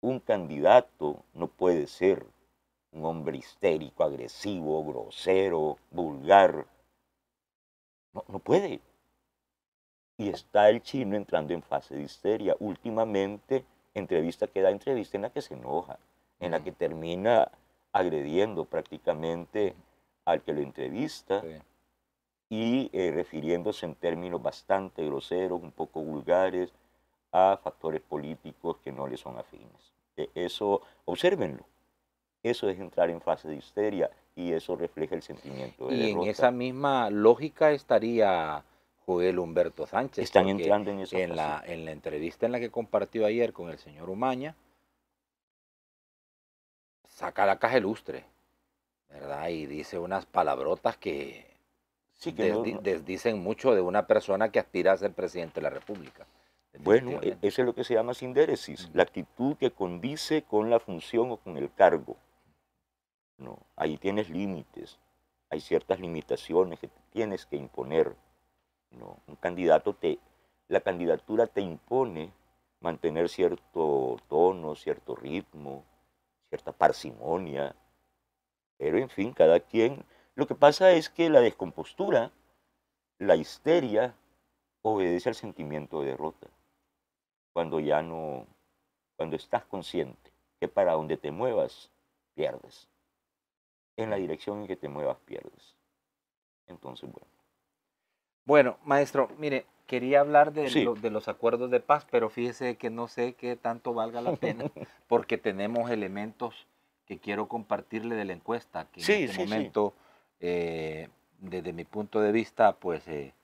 Un candidato no puede ser un hombre histérico, agresivo, grosero, vulgar. No, no puede. Y está el chino entrando en fase de histeria. Últimamente, entrevista que da entrevista en la que se enoja, en la que termina agrediendo prácticamente al que lo entrevista y eh, refiriéndose en términos bastante groseros, un poco vulgares, a factores políticos que no le son afines. E, eso, observenlo eso es entrar en fase de histeria y eso refleja el sentimiento de Y en esa misma lógica estaría Joel Humberto Sánchez. Están entrando en esa en la, en la entrevista en la que compartió ayer con el señor Umaña, saca la caja ilustre, ¿verdad? Y dice unas palabrotas que, sí, que mucho de una persona que aspira a ser presidente de la República. Bueno, e-, eso es lo que se llama sindéresis, la actitud que condice con la función o con el cargo. No, ahí tienes límites, hay ciertas limitaciones que tienes que imponer. Un candidato te, la candidatura te impone mantener cierto tono, cierto ritmo, cierta parsimonia. Pero en fin, cada quien. Lo que pasa es que la descompostura, la histeria, obedece al sentimiento de derrota. Cuando ya no, cuando estás consciente que para donde te muevas, pierdes en la dirección en que te muevas pierdes. Entonces, bueno. Bueno, maestro, mire, quería hablar de, los acuerdos de paz, pero fíjese que no sé qué tanto valga la pena, porque tenemos elementos que quiero compartirle de la encuesta, que sí, en este momento, eh, desde mi punto de vista, pues eh,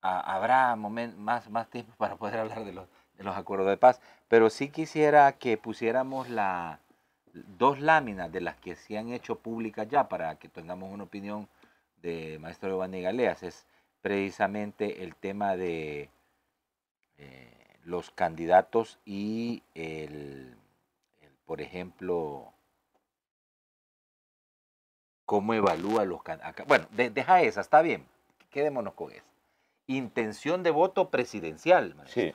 habrá más, más tiempo para poder hablar de los, de los acuerdos de paz, pero sí quisiera que pusiéramos la, dos láminas de las que se han hecho públicas ya para que tengamos una opinión de maestro Giovanni Galeas es precisamente el tema de eh, los candidatos y el, por ejemplo, cómo evalúa los candidatos. Bueno, deja esa, está bien, quedémonos con esa. Intención de voto presidencial, maestro. Sí.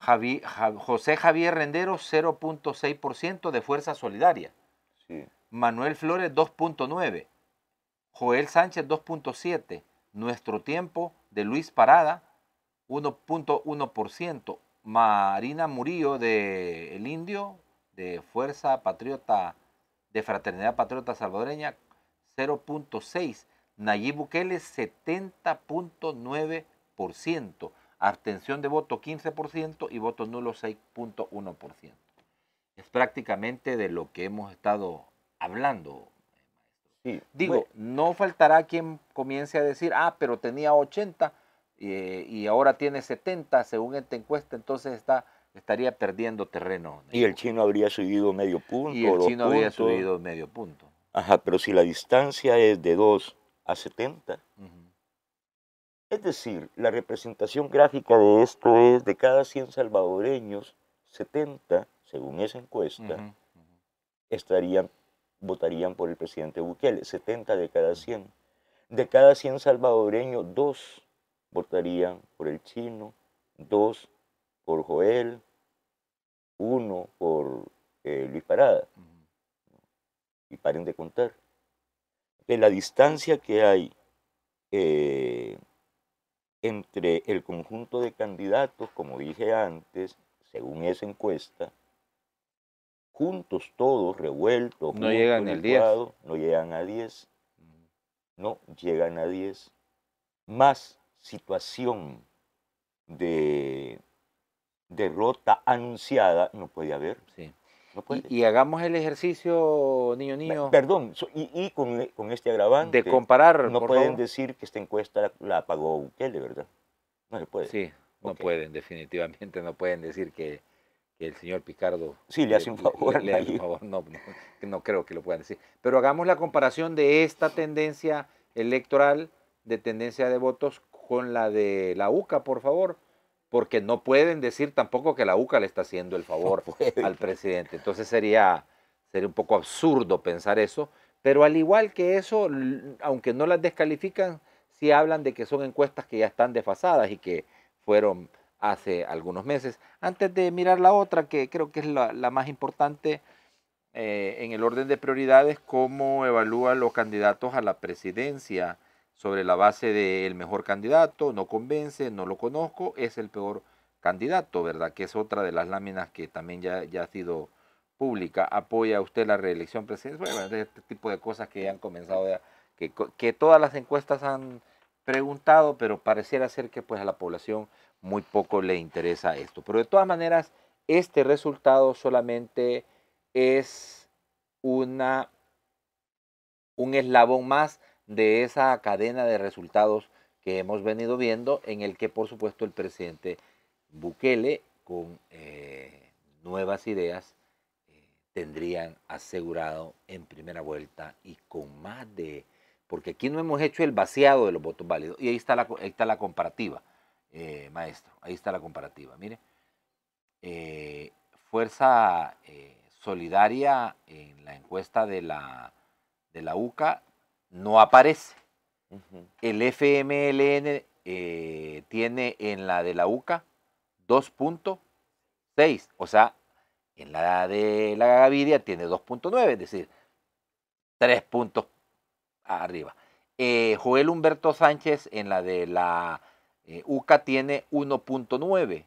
José Javier Rendero 0.6% de Fuerza Solidaria. Manuel Flores 2.9%. Joel Sánchez 2.7%. Nuestro tiempo de Luis Parada 1.1%. Marina Murillo de El Indio, de Fuerza Patriota, de Fraternidad Patriota Salvadoreña 0.6%. Nayib Bukele 70.9% abstención de voto 15% y votos nulos 6.1%. Es prácticamente de lo que hemos estado hablando. Sí, Digo, no faltará quien comience a decir, ah, pero tenía 80 eh, y ahora tiene 70 según esta encuesta, entonces está, estaría perdiendo terreno. Y el chino habría subido medio punto. Y el chino habría subido medio punto. Ajá, pero si la distancia es de 2 a 70, es decir, la representación gráfica de esto es de cada 100 salvadoreños, 70, según esa encuesta, estarían, votarían por el presidente Bukele, 70 de cada 100. De cada 100 salvadoreños, 2 votarían por el chino, 2 por Joel, 1 por eh, Luis Parada. Y paren de contar. De la distancia que hay eh, entre el conjunto de candidatos, como dije antes, según esa encuesta, juntos todos, revueltos, no llegan No llegan a 10. No llegan a 10. Más situación de derrota anunciada no puede haber. Sí. Y, hagamos el ejercicio, niño, niño. Perdón, y, con, este agravante. De comparar. No pueden decir que esta encuesta la, pagó pagó ¿de ¿verdad? No se puede. Sí, no pueden, definitivamente no pueden decir que, el señor Picardo. Sí, le hace un favor. Le, favor. no, no, creo que lo puedan decir. Pero hagamos la comparación de esta tendencia electoral de tendencia de votos con la de la UCA, por favor porque no pueden decir tampoco que la UCA le está haciendo el favor al presidente. Entonces sería, un poco absurdo pensar eso, pero al igual que eso, aunque no las descalifican, sí hablan de que son encuestas que ya están desfasadas y que fueron hace algunos meses. Antes de mirar la otra, que creo que es la, más importante eh, en el orden de prioridades, cómo evalúan los candidatos a la presidencia sobre la base del el mejor candidato, no convence, no lo conozco, es el peor candidato, ¿verdad? Que es otra de las láminas que también ya, ha sido pública. ¿Apoya usted la reelección presidencial? Bueno, este tipo de cosas que han comenzado, que, todas las encuestas han preguntado, pero pareciera ser que pues a la población muy poco le interesa esto. Pero de todas maneras, este resultado solamente es una, un eslabón más de esa cadena de resultados que hemos venido viendo, en el que por supuesto el presidente Bukele, con eh, nuevas ideas, eh, tendrían asegurado en primera vuelta y con más de... Porque aquí no hemos hecho el vaciado de los votos válidos. Y ahí está la, está la comparativa, eh, maestro. Ahí está la comparativa. Mire, Fuerza Solidaria en la encuesta de la, de la UCA no aparece. El FMLN eh, tiene en la de la UCA 2.6, o sea, en la de la Gaviria tiene 2.9, es decir, tres puntos arriba. Eh, Joel Humberto Sánchez en la de la eh, UCA tiene 1.9,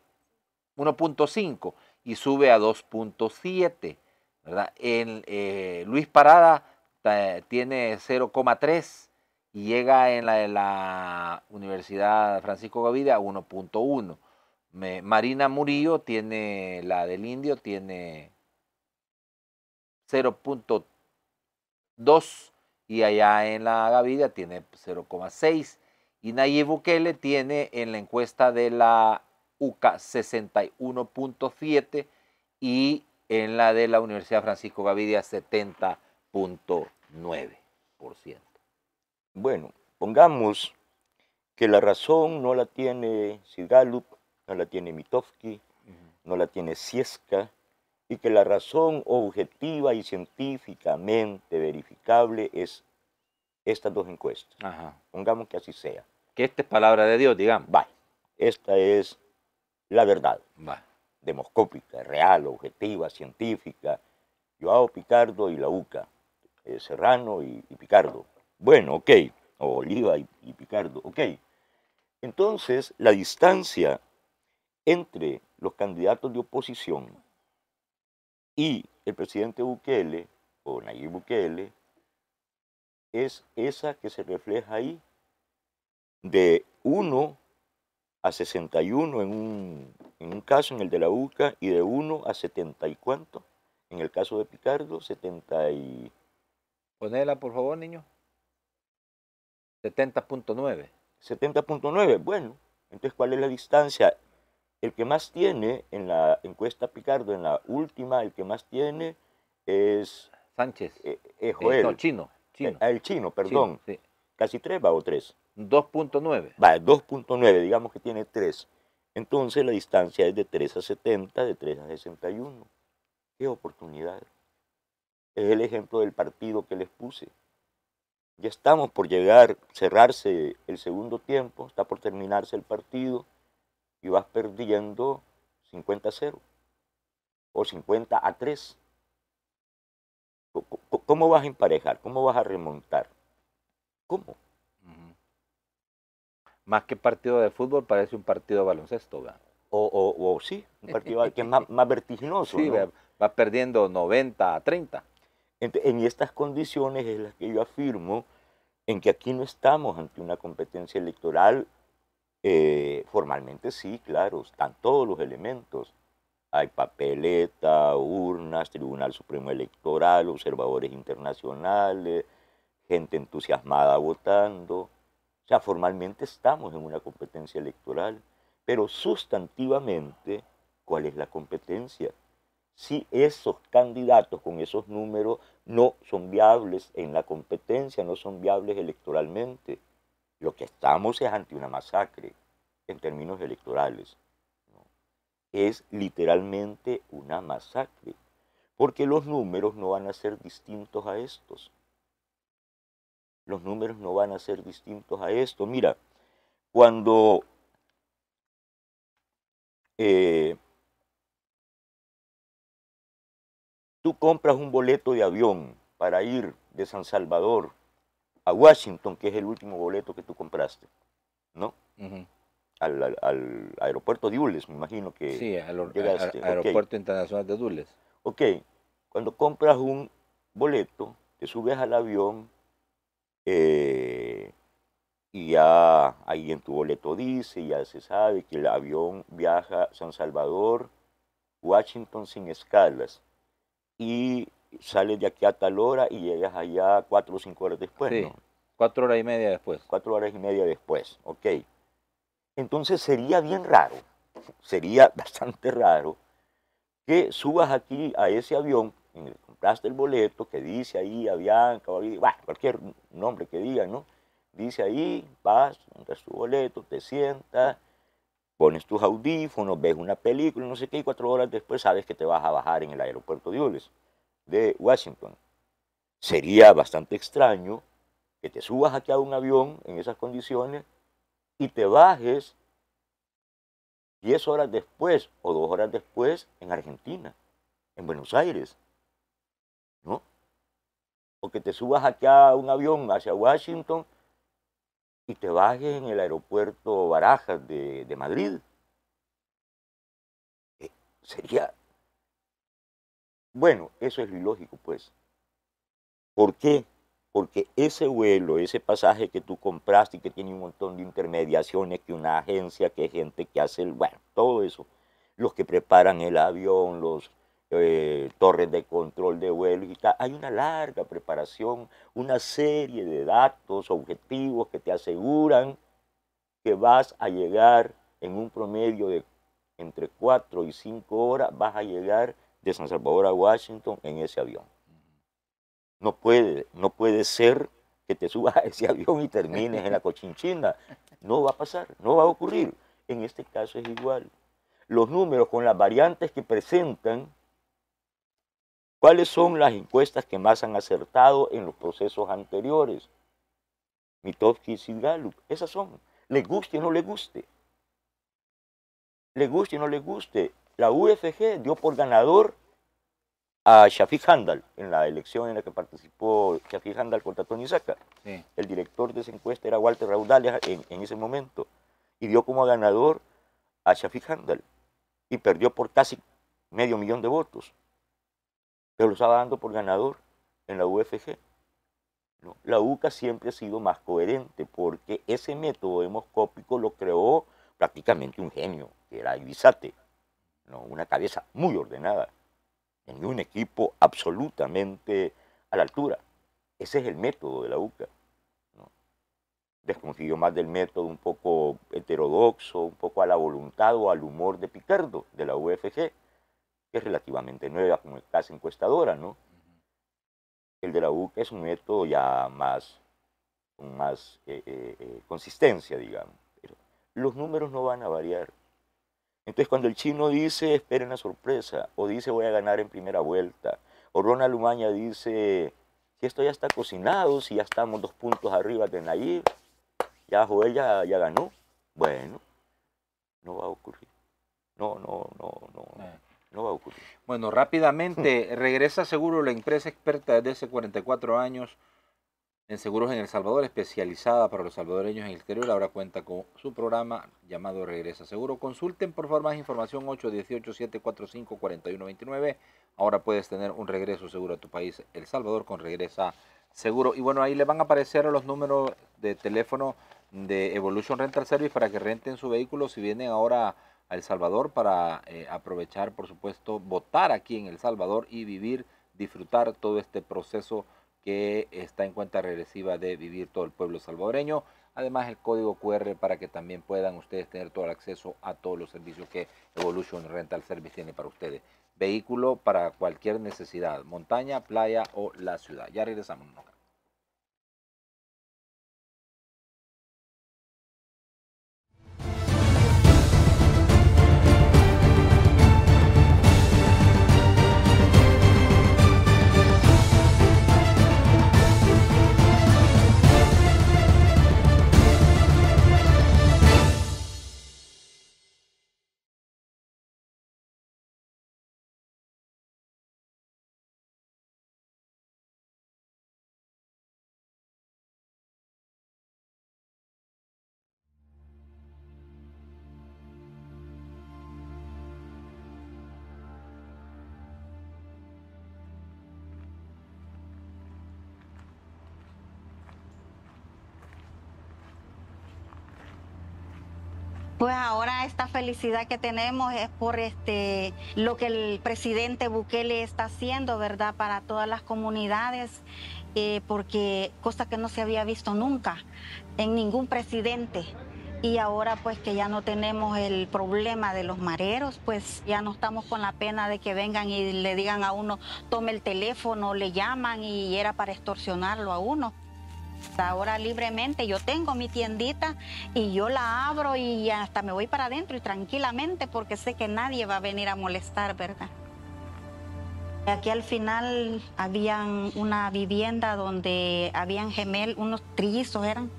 1.5 y sube a 2.7. ¿verdad? En, Luis Parada tiene 0,3 y llega en la, de la Universidad Francisco Gavidia 1.1. Marina Murillo tiene la del Indio, tiene 0.2 y allá en la Gavidia tiene 0,6. Y Nayib Bukele tiene en la encuesta de la UCA 61.7 y en la de la Universidad Francisco Gavidia 70 ciento Bueno, pongamos que la razón no la tiene Sigalup, no la tiene Mitofsky, no la tiene Siesca, y que la razón objetiva y científicamente verificable es estas dos encuestas. Pongamos que así sea. Que esta es palabra de Dios, digamos. Va, esta es la verdad. Va. Demoscópica, real, objetiva, científica. Joao Picardo y la UCA. Eh, Serrano y, Picardo. Bueno, ok, o Oliva y, Picardo, ok. Entonces, la distancia entre los candidatos de oposición y el presidente Bukele, o Nayib Bukele, es esa que se refleja ahí, de 1 a 61 en un, en un caso, en el de la UCA, y de 1 a 70 y cuánto, en el caso de Picardo, 70 y Ponela, por favor, niño. 70.9. 70.9, bueno. Entonces, ¿cuál es la distancia? El que más tiene en la encuesta Picardo, en la última, el que más tiene es... Sánchez. Eh, eh, eh Joel. chino. Eh, chino. Ah, el chino, perdón. Casi 3, va o 3 2.9. Va, 2.9, digamos que tiene 3. Entonces la distancia es de 3 a 70, de 3 a 61. ¿Qué oportunidad? Es el ejemplo del partido que les puse. Ya estamos por llegar, cerrarse el segundo tiempo, está por terminarse el partido y vas perdiendo 50 a 0 o 50 a 3. ¿Cómo vas a emparejar? ¿Cómo vas a remontar? ¿Cómo? Más que partido de fútbol, parece un partido de baloncesto, O, o, sí, un partido que es más, vertiginoso. Sí, va perdiendo 90 a 30 en estas condiciones es las que yo afirmo en que aquí no estamos ante una competencia electoral. Eh, formalmente sí, claro, están todos los elementos. Hay papeleta, urnas, Tribunal Supremo Electoral, observadores internacionales, gente entusiasmada votando. O sea, formalmente estamos en una competencia electoral, pero sustantivamente, ¿cuál es la competencia? Si esos candidatos con esos números no son viables en la competencia, no son viables electoralmente. Lo que estamos es ante una masacre en términos electorales. Es literalmente una masacre, porque los números no van a ser distintos a estos. Los números no van a ser distintos a esto Mira, cuando eh, Tú compras un boleto de avión para ir de San Salvador a Washington, que es el último boleto que tú compraste, ¿no? al, aeropuerto de Dulles, me imagino que sí, al llegaste. aeropuerto internacional de Dulles. Ok, cuando compras un boleto, te subes al avión eh, y ya ahí en tu boleto dice, ya se sabe que el avión viaja a San Salvador, Washington sin escalas y sales de aquí a tal hora y llegas allá cuatro o cinco horas después. Sí, cuatro horas y media después. Cuatro horas y media después, ok. Entonces sería bien raro, sería bastante raro que subas aquí a ese avión, compraste el boleto que dice ahí Avianca, bueno, cualquier nombre que diga, ¿no? Dice ahí, vas, compras tu boleto, te sientas pones tus audífonos, ves una película, no sé qué, y cuatro horas después sabes que te vas a bajar en el aeropuerto de Dulles, de Washington. Sería bastante extraño que te subas aquí a un avión en esas condiciones y te bajes diez horas después o dos horas después en Argentina, en Buenos Aires, ¿no? O que te subas aquí a un avión hacia Washington y te bajes en el aeropuerto Barajas de, de Madrid. Eh, sería... Bueno, eso es lógico, pues. ¿Por qué? Porque ese vuelo, ese pasaje que tú compraste y que tiene un montón de intermediaciones, que una agencia, que gente que hace el... Bueno, todo eso. Los que preparan el avión, los eh, torres de control de vuelo y Hay una larga preparación, una serie de datos, objetivos que te aseguran que vas a llegar en un promedio de entre 4 y 5 horas, vas a llegar de San Salvador a Washington en ese avión. No puede, no puede ser que te subas a ese avión y termines en la cochinchina. No va a pasar, no va a ocurrir. En este caso es igual. Los números con las variantes que presentan ¿Cuáles son las encuestas que más han acertado en los procesos anteriores? Mitofsky y Gallup, esas son. Le guste o no le guste. Le guste o no le guste. La UFG dio por ganador a Shafiq Handal en la elección en la que participó Shafiq Handal contra Tony Saca. El director de esa encuesta era Walter Raudales en, ese momento y dio como ganador a Shafiq Handal y perdió por casi medio millón de votos que lo estaba dando por ganador en la UFG. ¿no? La UCA siempre ha sido más coherente porque ese método hemoscópico lo creó prácticamente un genio, que era Ibizate, ¿no? una cabeza muy ordenada, tenía un equipo absolutamente a la altura. Ese es el método de la UCA. ¿no? Desconfío más del método un poco heterodoxo, un poco a la voluntad o al humor de Picardo, de la UFG, que es relativamente nueva como el encuestadora, ¿no? El de la UCA es un método ya más, con más eh, eh, eh, consistencia, digamos. Pero los números no van a variar. Entonces, cuando el chino dice, esperen la sorpresa, o dice, voy a ganar en primera vuelta, o Ronald Umaña dice, si esto ya está cocinado, si ya estamos dos puntos arriba de Nayib, ya Joel ya, ya ganó. Bueno, no va a ocurrir. No, no, no, no. No va Bueno, rápidamente, regresa Seguro, la empresa experta desde hace 44 años en seguros en El Salvador, especializada para los salvadoreños en el exterior. Ahora cuenta con su programa llamado Regresa Seguro. Consulten por favor más información 818-745-4129. Ahora puedes tener un regreso seguro a tu país, El Salvador, con Regresa Seguro. Y bueno, ahí le van a aparecer los números de teléfono de Evolution Rental Service para que renten su vehículo si vienen ahora a. El Salvador para eh, aprovechar, por supuesto, votar aquí en El Salvador y vivir, disfrutar todo este proceso que está en cuenta regresiva de vivir todo el pueblo salvadoreño. Además, el código QR para que también puedan ustedes tener todo el acceso a todos los servicios que Evolution Rental Service tiene para ustedes. Vehículo para cualquier necesidad, montaña, playa o la ciudad. Ya regresamos. pues ahora esta felicidad que tenemos es por este lo que el presidente Bukele está haciendo, ¿verdad? Para todas las comunidades, eh, porque cosa que no se había visto nunca en ningún presidente. Y ahora pues que ya no tenemos el problema de los mareros, pues ya no estamos con la pena de que vengan y le digan a uno, tome el teléfono, le llaman y era para extorsionarlo a uno. Ahora libremente yo tengo mi tiendita y yo la abro y hasta me voy para adentro y tranquilamente porque sé que nadie va a venir a molestar, ¿verdad? Aquí al final había una vivienda donde habían gemel, unos trillizos eran,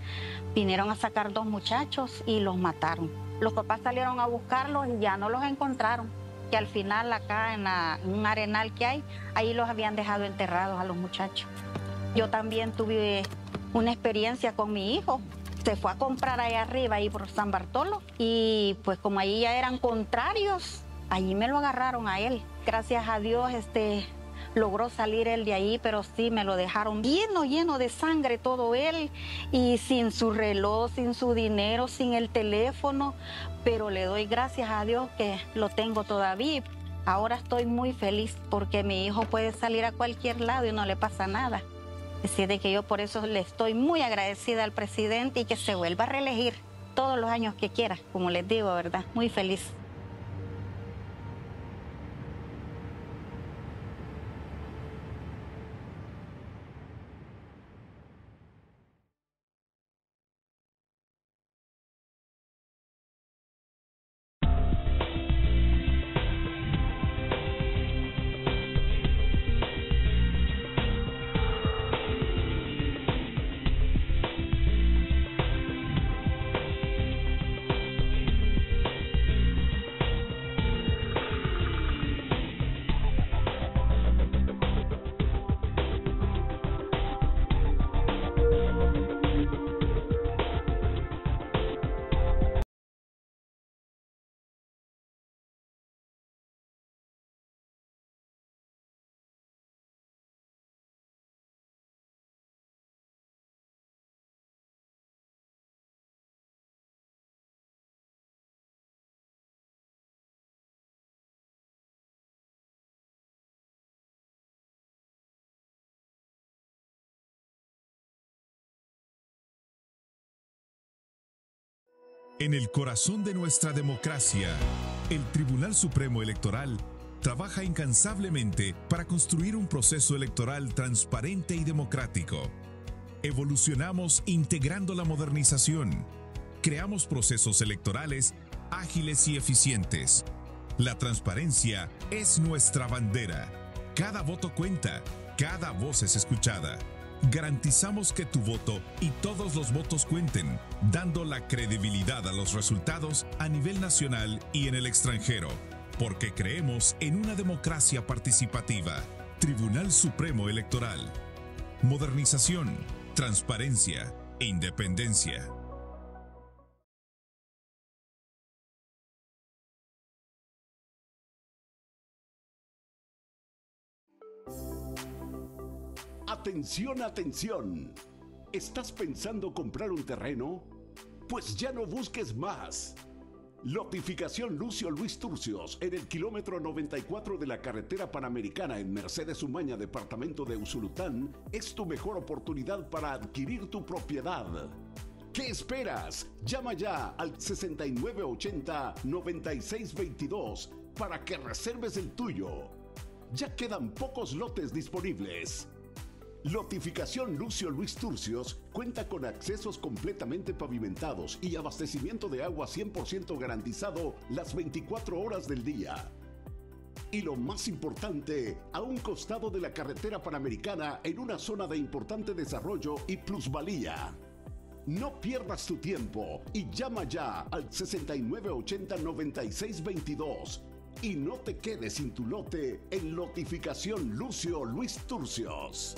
vinieron a sacar dos muchachos y los mataron. Los papás salieron a buscarlos y ya no los encontraron. Que al final acá en, en un arenal que hay, ahí los habían dejado enterrados a los muchachos. Yo también tuve una experiencia con mi hijo. Se fue a comprar ahí arriba, ahí por San Bartolo, y pues como ahí ya eran contrarios, allí me lo agarraron a él. Gracias a Dios, este, logró salir él de ahí, pero sí me lo dejaron lleno, lleno de sangre todo él, y sin su reloj, sin su dinero, sin el teléfono, pero le doy gracias a Dios que lo tengo todavía. Ahora estoy muy feliz porque mi hijo puede salir a cualquier lado y no le pasa nada. Así de que yo por eso le estoy muy agradecida al presidente y que se vuelva a reelegir todos los años que quiera, como les digo, ¿verdad? Muy feliz. En el corazón de nuestra democracia, el Tribunal Supremo Electoral trabaja incansablemente para construir un proceso electoral transparente y democrático. Evolucionamos integrando la modernización. Creamos procesos electorales ágiles y eficientes. La transparencia es nuestra bandera. Cada voto cuenta, cada voz es escuchada garantizamos que tu voto y todos los votos cuenten, dando la credibilidad a los resultados a nivel nacional y en el extranjero, porque creemos en una democracia participativa. Tribunal Supremo Electoral. Modernización, transparencia e independencia. Atención, atención. ¿Estás pensando comprar un terreno? Pues ya no busques más. Lotificación Lucio Luis Turcios en el kilómetro 94 de la carretera panamericana en Mercedes Umaña, departamento de Usulután, es tu mejor oportunidad para adquirir tu propiedad. ¿Qué esperas? Llama ya al 6980-9622 para que reserves el tuyo. Ya quedan pocos lotes disponibles. Lotificación Lucio Luis Turcios cuenta con accesos completamente pavimentados y abastecimiento de agua 100% garantizado las 24 horas del día. Y lo más importante, a un costado de la carretera panamericana en una zona de importante desarrollo y plusvalía. No pierdas tu tiempo y llama ya al 6980-9622 y no te quedes sin tu lote en Lotificación Lucio Luis Turcios.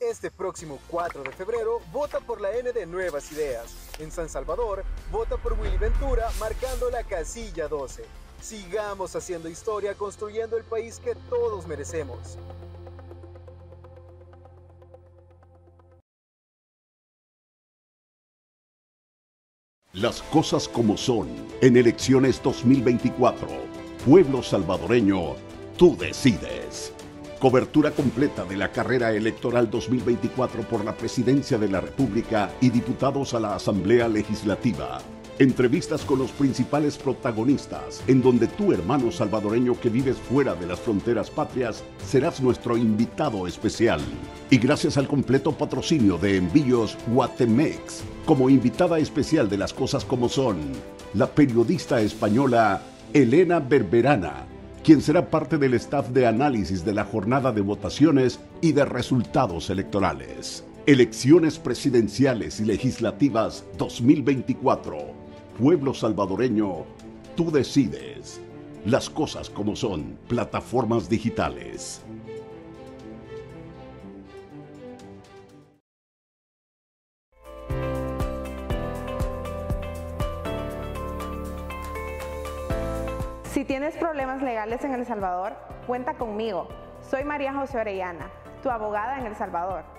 Este próximo 4 de febrero, vota por la N de Nuevas Ideas. En San Salvador, vota por Willy Ventura marcando la casilla 12. Sigamos haciendo historia, construyendo el país que todos merecemos. Las cosas como son en elecciones 2024. Pueblo salvadoreño, tú decides. Cobertura completa de la carrera electoral 2024 por la Presidencia de la República y diputados a la Asamblea Legislativa. Entrevistas con los principales protagonistas, en donde tu hermano salvadoreño que vives fuera de las fronteras patrias, serás nuestro invitado especial. Y gracias al completo patrocinio de Envíos Guatemex, como invitada especial de las cosas como son, la periodista española Elena Berberana quien será parte del staff de análisis de la jornada de votaciones y de resultados electorales. Elecciones presidenciales y legislativas 2024. Pueblo salvadoreño, tú decides. Las cosas como son, plataformas digitales. tienes problemas legales en El Salvador, cuenta conmigo. Soy María José Orellana, tu abogada en El Salvador.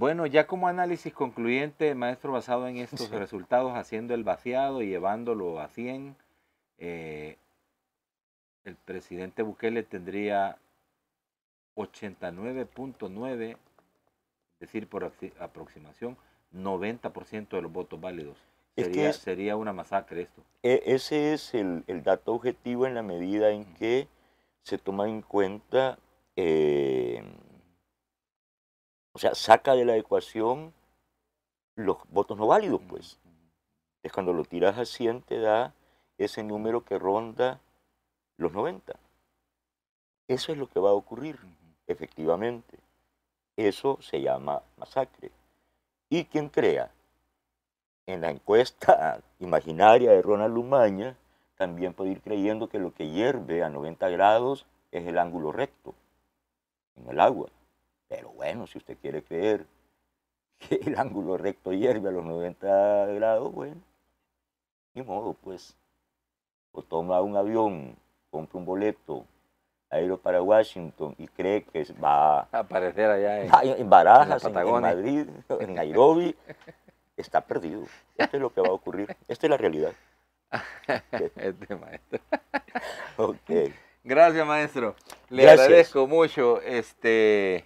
Bueno, ya como análisis concluyente, maestro, basado en estos resultados, haciendo el vaciado y llevándolo a 100, eh, el presidente Bukele tendría 89.9, es decir, por aproximación, 90% de los votos válidos. Sería, sería una masacre esto. E, ese es el, dato objetivo en la medida en que se toma en cuenta... Eh, o sea, saca de la ecuación los votos no válidos, pues. Es cuando lo tiras a 100 te da ese número que ronda los 90. Eso es lo que va a ocurrir, efectivamente. Eso se llama masacre. ¿Y quien crea? En la encuesta imaginaria de Ronald Lumaña, también puede ir creyendo que lo que hierve a 90 grados es el ángulo recto en el agua. Pero bueno, si usted quiere creer que el ángulo recto hierve a los 90 grados, bueno, ni modo, pues. O toma un avión, compra un boleto, a ir para Washington y cree que va a aparecer allá en, en Barajas, en, Madrid, en Nairobi, está perdido. Esto es lo que va a ocurrir. Esta es la realidad. este maestro. Gracias, maestro. Le agradezco mucho este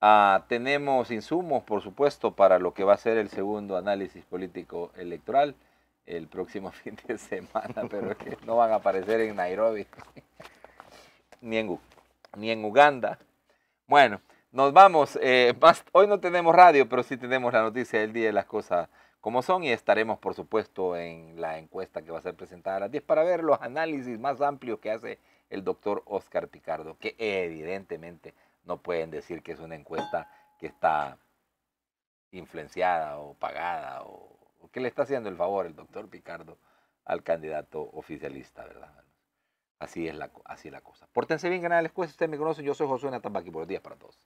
Ah, tenemos insumos, por supuesto, para lo que va a ser el segundo análisis político electoral el próximo fin de semana, pero que no van a aparecer en Nairobi, ni, en, Uganda. Bueno, nos vamos. Eh, hoy no tenemos radio, pero sí tenemos la noticia del día de las cosas como son y estaremos, por supuesto, en la encuesta que va a ser presentada a las 10 para ver los análisis más amplios que hace el doctor Oscar Picardo, que evidentemente no pueden decir que es una encuesta que está influenciada o pagada o, que le está haciendo el favor el doctor Picardo al candidato oficialista, ¿verdad? Así es la, así la cosa. Pórtense bien, canales, pues ustedes me conocen, yo soy Josué por buenos días para todos.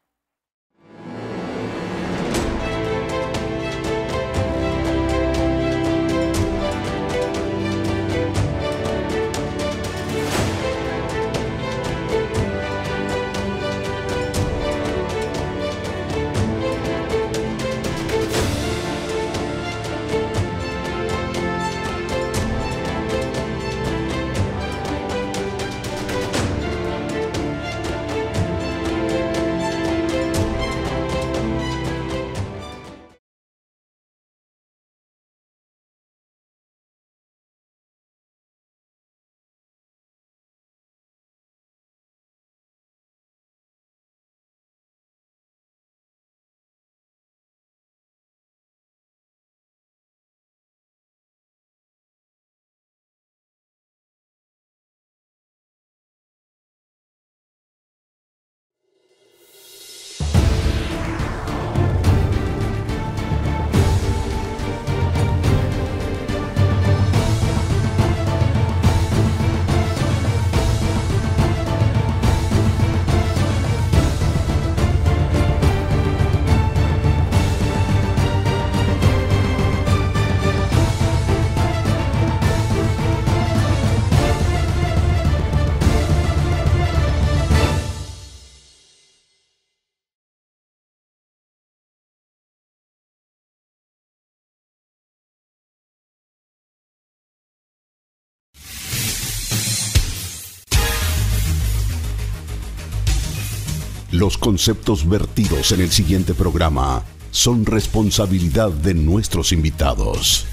Los conceptos vertidos en el siguiente programa son responsabilidad de nuestros invitados.